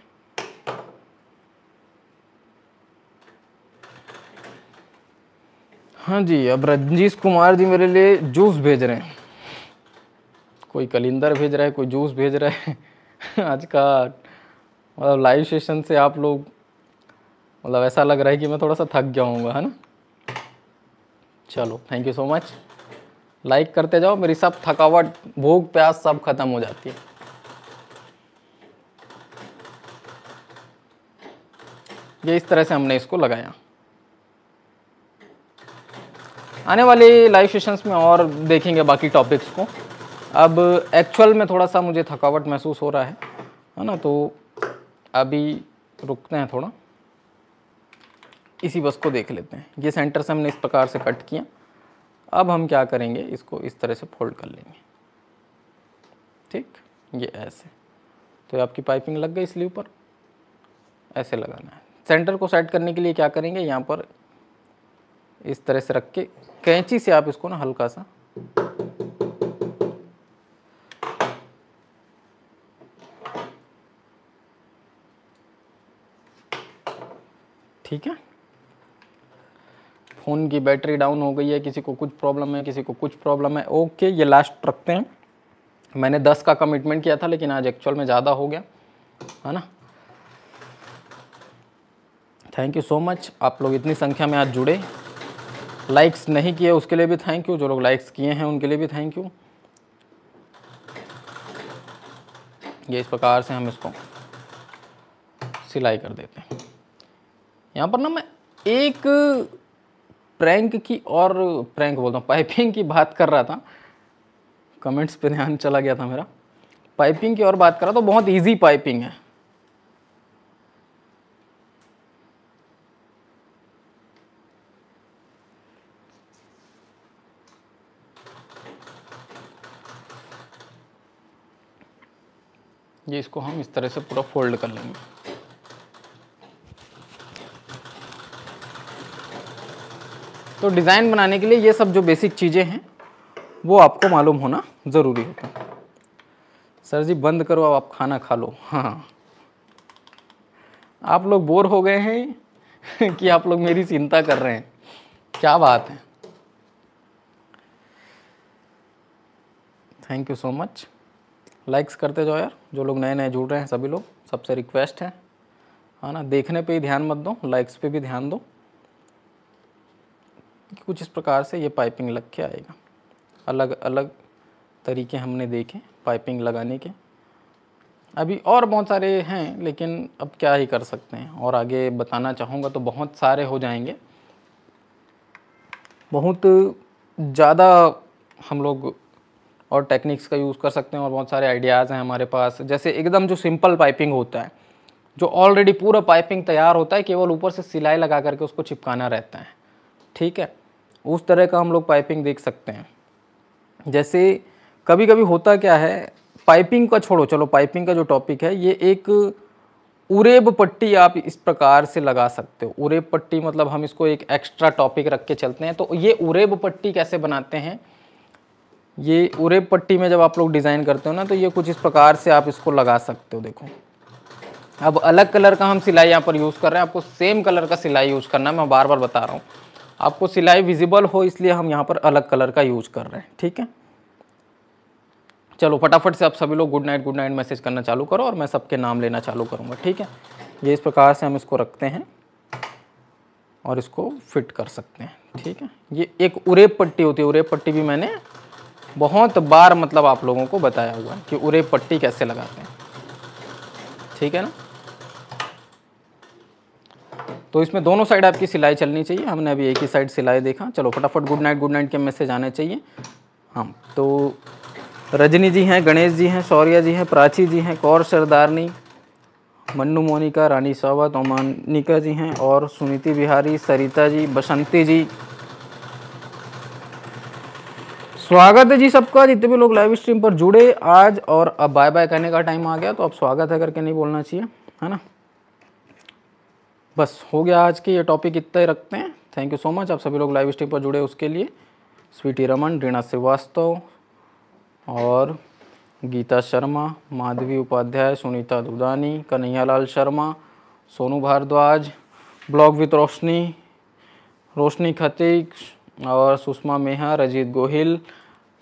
हाँ जी अब रंजीश कुमार जी मेरे लिए जूस भेज रहे हैं कोई कलिंदर भेज रहा है कोई जूस भेज रहा है [LAUGHS] आज का मतलब लाइव सेशन से आप लोग मतलब ऐसा लग रहा है कि मैं थोड़ा सा थक गया हूँ है ना चलो thank you so much like करते जाओ मेरी सब थकावट भूख प्यास सब खत्म हो जाती है ये इस तरह से हमने इसको लगाया आने वाले लाइव सेशंस में और देखेंगे बाकी टॉपिक्स को अब एक्चुअल में थोड़ा सा मुझे थकावट महसूस हो रहा है है ना तो अभी रुकते हैं थोड़ा इसी बस को देख लेते हैं ये सेंटर से हमने इस प्रकार से कट किया अब हम क्या करेंगे इसको इस तरह से फोल्ड कर लेंगे ठीक ये ऐसे तो ये आपकी पाइपिंग लग गई इसलिए ऊपर ऐसे लगाना है सेंटर को सेट करने के लिए क्या करेंगे यहाँ पर इस तरह से रख के कैंची से आप इसको ना हल्का सा ठीक है फ़ोन की बैटरी डाउन हो गई है किसी को कुछ प्रॉब्लम है किसी को कुछ प्रॉब्लम है ओके ये लास्ट रखते हैं मैंने दस का कमिटमेंट किया था लेकिन आज एक्चुअल में ज़्यादा हो गया है ना थैंक यू सो मच आप लोग इतनी संख्या में आज जुड़े लाइक्स नहीं किए उसके लिए भी थैंक यू जो लोग लाइक्स किए हैं उनके लिए भी थैंक यू ये इस प्रकार से हम इसको सिलाई कर देते हैं यहाँ पर ना मैं एक प्रैंक की और प्रैंक बोलता हूँ पाइपिंग की बात कर रहा था कमेंट्स पे ध्यान चला गया था मेरा पाइपिंग की और बात कर रहा तो बहुत इजी पाइपिंग है ये इसको हम इस तरह से पूरा फोल्ड कर लेंगे तो डिज़ाइन बनाने के लिए ये सब जो बेसिक चीज़ें हैं वो आपको मालूम होना ज़रूरी होता है सर जी बंद करो अब आप खाना खा लो हाँ आप लोग बोर हो गए हैं [LAUGHS] कि आप लोग मेरी चिंता कर रहे हैं क्या बात है thank you so much likes करते जाओ यार जो लोग नए नए जुड़ रहे हैं सभी लोग सबसे रिक्वेस्ट है है हाँ ना देखने पे ही ध्यान मत दो लाइक्स पे भी ध्यान दो कुछ इस प्रकार से ये पाइपिंग लग के आएगा अलग अलग तरीके हमने देखे पाइपिंग लगाने के अभी और बहुत सारे हैं लेकिन अब क्या ही कर सकते हैं और आगे बताना चाहूँगा तो बहुत सारे हो जाएंगे बहुत ज़्यादा हम लोग और टेक्निक्स का यूज़ कर सकते हैं और बहुत सारे आइडियाज़ हैं हमारे पास जैसे एकदम जो सिंपल पाइपिंग होता है जो ऑलरेडी पूरा पाइपिंग तैयार होता है केवल ऊपर से सिलाई लगा करके उसको चिपकाना रहता है ठीक है उस तरह का हम लोग पाइपिंग देख सकते हैं जैसे कभी कभी होता क्या है पाइपिंग का छोड़ो चलो पाइपिंग का जो टॉपिक है ये एक उरेब पट्टी आप इस प्रकार से लगा सकते हो उरेब पट्टी मतलब हम इसको एक एक्स्ट्रा टॉपिक रख के चलते हैं तो ये उरेब पट्टी कैसे बनाते हैं ये उरेब पट्टी में जब आप लोग डिज़ाइन करते हो ना तो ये कुछ इस प्रकार से आप इसको लगा सकते हो देखो अब अलग कलर का हम सिलाई यहाँ पर यूज़ कर रहे हैं आपको सेम कलर का सिलाई यूज़ करना है मैं बार बार बता रहा हूँ आपको सिलाई विजिबल हो इसलिए हम यहाँ पर अलग कलर का यूज़ कर रहे हैं ठीक है चलो फटाफट से आप सभी लोग good night good night message करना चालू करो और मैं सबके नाम लेना चालू करूँगा ठीक है ये इस प्रकार से हम इसको रखते हैं और इसको फिट कर सकते हैं ठीक है ये एक उरेब पट्टी होती है उरेब पट्टी भी मैंने बहुत बार मतलब आप लोगों को बताया हुआ है कि उरे पट्टी कैसे लगाते हैं ठीक है ना तो इसमें दोनों साइड आपकी सिलाई चलनी चाहिए हमने अभी एक ही साइड सिलाई देखा चलो फटाफट गुड नाइट गुड नाइट के मैसेज आने चाहिए हम हाँ, तो रजनी जी हैं गणेश जी हैं सौर्या जी हैं प्राची जी हैं कौर सरदारनी मन्नू मोनिका रानी सावत ओमानिका जी हैं और सुनीति बिहारी सरिता जी बसंती जी स्वागत है जी सबका जितने भी लोग लाइव स्ट्रीम पर जुड़े आज और अब बाय बाय कहने का टाइम आ गया तो अब स्वागत है करके नहीं बोलना चाहिए है ना बस हो गया आज के ये टॉपिक इतना ही रखते हैं थैंक यू सो मच आप सभी लोग लाइव स्ट्रीम पर जुड़े उसके लिए स्वीटी रमन रीणा श्रीवास्तव और गीता शर्मा माधवी उपाध्याय सुनीता दुदानी कन्हैयालाल शर्मा सोनू भारद्वाज ब्लॉग विथ रोशनी रोशनी खतीक और Sushma Meha Rajit Gohil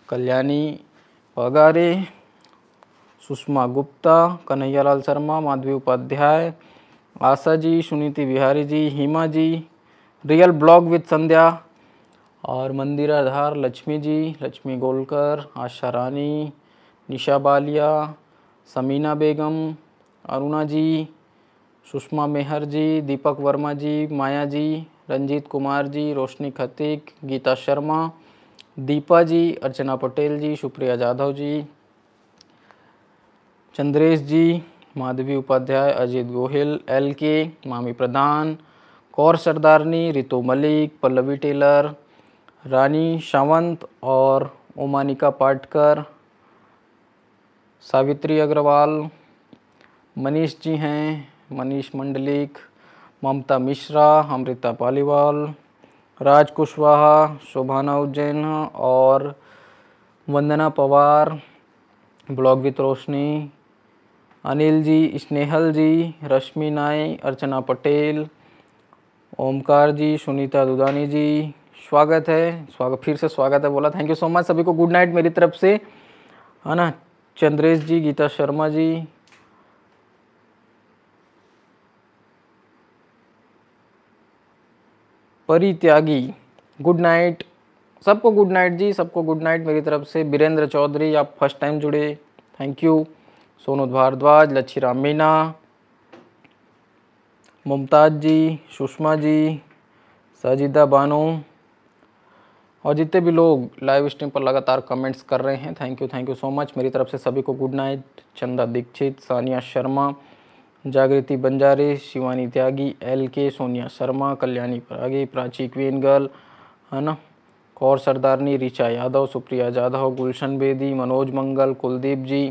Kalyani Pagare Sushma Gupta Kanhaiyalal Sharma Madhavi Upadhyay Asha ji Suniti Bihari ji Hima ji real blog with Sandhya और मंदिराधार आधार लक्ष्मी जी लक्ष्मी गोलकर आशा रानी निशा बालिया समीना बेगम अरुणा जी सुषमा मेहर जी दीपक वर्मा जी माया जी रंजीत कुमार जी रोशनी खतिक गीता शर्मा दीपा जी अर्चना पटेल जी सुप्रिया जाधव जी चंद्रेश जी माधवी उपाध्याय अजीत गोहिल एल के मामी प्रधान कौर सरदारनी रितु मलिक पल्लवी टेलर रानी सावंत और ओमानिका पाटकर सावित्री अग्रवाल मनीष जी हैं मनीष मंडलिक ममता मिश्रा अमृता पालीवाल राज कुशवाहा शोभाना उज्जैन और वंदना पवार ब्लॉग विथ रोशनी अनिल जी स्नेहल जी रश्मि नाई अर्चना पटेल ओमकार जी सुनीता दुदानी जी स्वागत है स्वागत फिर से स्वागत है बोला थैंक यू सो मच सभी को गुड नाइट मेरी तरफ से है ना चंद्रेश जी गीता शर्मा जी परित्यागी गुड नाइट सबको गुड नाइट जी सबको गुड नाइट मेरी तरफ से बीरेंद्र चौधरी आप फर्स्ट टाइम जुड़े थैंक यू सोनू भारद्वाज राम मीना मुमताज जी सुषमा जी साजिदा बानो और जितने भी लोग लाइव स्ट्रीम पर लगातार कमेंट्स कर रहे हैं thank you thank you so much मेरी तरफ से सभी को गुड नाइट चंदा दीक्षित सानिया शर्मा जागृति बंजारे Shivani Tyagi L K Sonia Sharma Kalyani Parage Prachi queen girl है ना कौर सरदारनी ऋचा यादव सुप्रिया जाधव गुलशन बेदी मनोज मंगल कुलदीप जी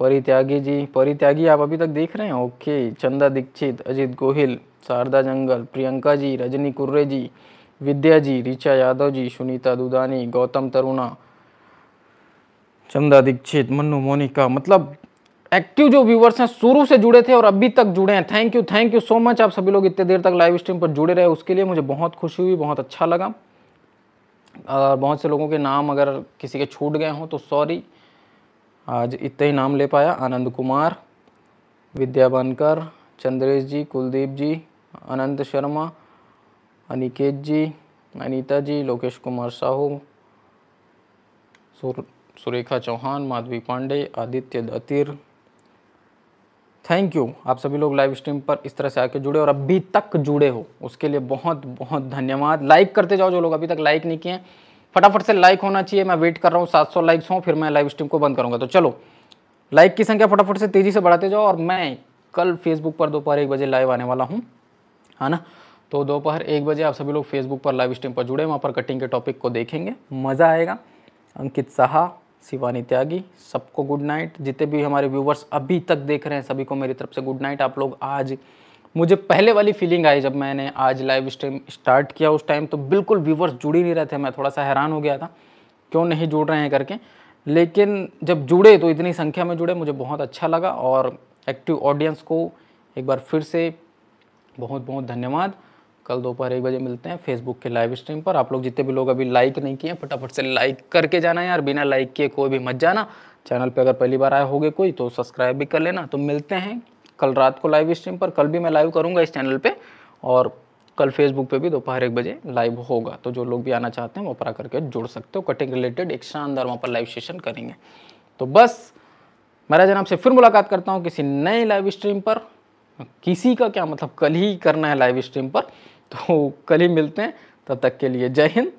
परित्यागी जी परित्यागी आप अभी तक देख रहे हैं ओके चंदा दीक्षित अजित गोहिल शारदा जंगल प्रियंका जी रजनी कुर्रे जी विद्या जी रिचा यादव जी सुनीता दुदानी गौतम तरुणा चंदा दीक्षित मन्नू मोनिका मतलब एक्टिव जो व्यूवर्स हैं शुरू से जुड़े थे और अभी तक जुड़े हैं thank you thank you so much आप सभी लोग इतने देर तक लाइव स्ट्रीम पर जुड़े रहे उसके लिए मुझे बहुत खुशी हुई बहुत अच्छा लगा और बहुत से लोगों के नाम अगर किसी के छूट गए हों तो सॉरी आज इतने ही नाम ले पाया आनंद कुमार विद्या बनकर चंद्रेश जी कुलदीप जी अनंत शर्मा अनिकेत जी अनीता जी लोकेश कुमार साहू सुरेखा चौहान माधवी पांडे आदित्य दतिर थैंक यू आप सभी लोग लाइव स्ट्रीम पर इस तरह से आके जुड़े और अभी तक जुड़े हो उसके लिए बहुत बहुत धन्यवाद लाइक करते जाओ जो लोग अभी तक लाइक नहीं किए फटाफट से लाइक होना चाहिए मैं वेट कर रहा हूँ 700 लाइक्स हों फिर मैं लाइव स्ट्रीम को बंद करूँगा तो चलो लाइक की संख्या फटाफट से तेज़ी से बढ़ाते जाओ और मैं कल फेसबुक पर दोपहर एक बजे लाइव आने वाला हूँ है ना तो दोपहर एक बजे आप सभी लोग फेसबुक पर लाइव स्ट्रीम पर जुड़े वहाँ पर कटिंग के टॉपिक को देखेंगे मज़ा आएगा अंकित साहा शिवानी त्यागी सबको गुड नाइट जितने भी हमारे व्यूवर्स अभी तक देख रहे हैं सभी को मेरी तरफ से गुड नाइट आप लोग आज मुझे पहले वाली फीलिंग आई जब मैंने आज लाइव स्ट्रीम स्टार्ट किया उस टाइम तो बिल्कुल व्यूवर्स जुड़ ही नहीं रहे थे मैं थोड़ा सा हैरान हो गया था क्यों नहीं जुड़ रहे हैं करके लेकिन जब जुड़े तो इतनी संख्या में जुड़े मुझे बहुत अच्छा लगा और एक्टिव ऑडियंस को एक बार फिर से बहुत बहुत धन्यवाद कल दोपहर एक बजे मिलते हैं फेसबुक के लाइव स्ट्रीम पर आप लोग जितने भी लोग अभी लाइक नहीं किए फटाफट से लाइक करके जाना यार बिना लाइक किए कोई भी मत जाना चैनल पे अगर पहली बार आए होगे कोई तो सब्सक्राइब भी कर लेना तो मिलते हैं कल रात को लाइव स्ट्रीम पर कल भी मैं लाइव करूँगा इस चैनल पर और कल फेसबुक पे भी दोपहर एक बजे लाइव होगा तो जो लोग भी आना चाहते हैं वो पर करके जुड़ सकते हो कटिंग रिलेटेड एक शानदार वहाँ पर लाइव सेशन करेंगे तो बस जनाब से फिर मुलाकात करता हूँ किसी नए लाइव स्ट्रीम पर किसी का क्या मतलब कल ही करना है लाइव स्ट्रीम पर तो कल ही मिलते हैं तब तक के लिए जय हिंद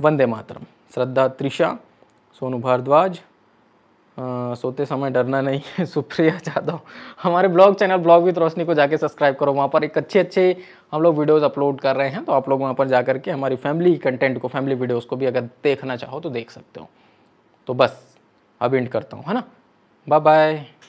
वंदे मातरम श्रद्धा त्रिषा सोनू भारद्वाज सोते समय डरना नहीं है सुप्रिया जादव हमारे blog channel blog with Roshni को जाके सब्सक्राइब करो वहाँ पर एक अच्छे अच्छे हम लोग वीडियोस अपलोड कर रहे हैं तो आप लोग वहाँ पर जा के हमारी फैमिली कंटेंट को फैमिली वीडियोस को भी अगर देखना चाहो तो देख सकते हो तो बस अब इंड करता हूँ है ना बाय बाय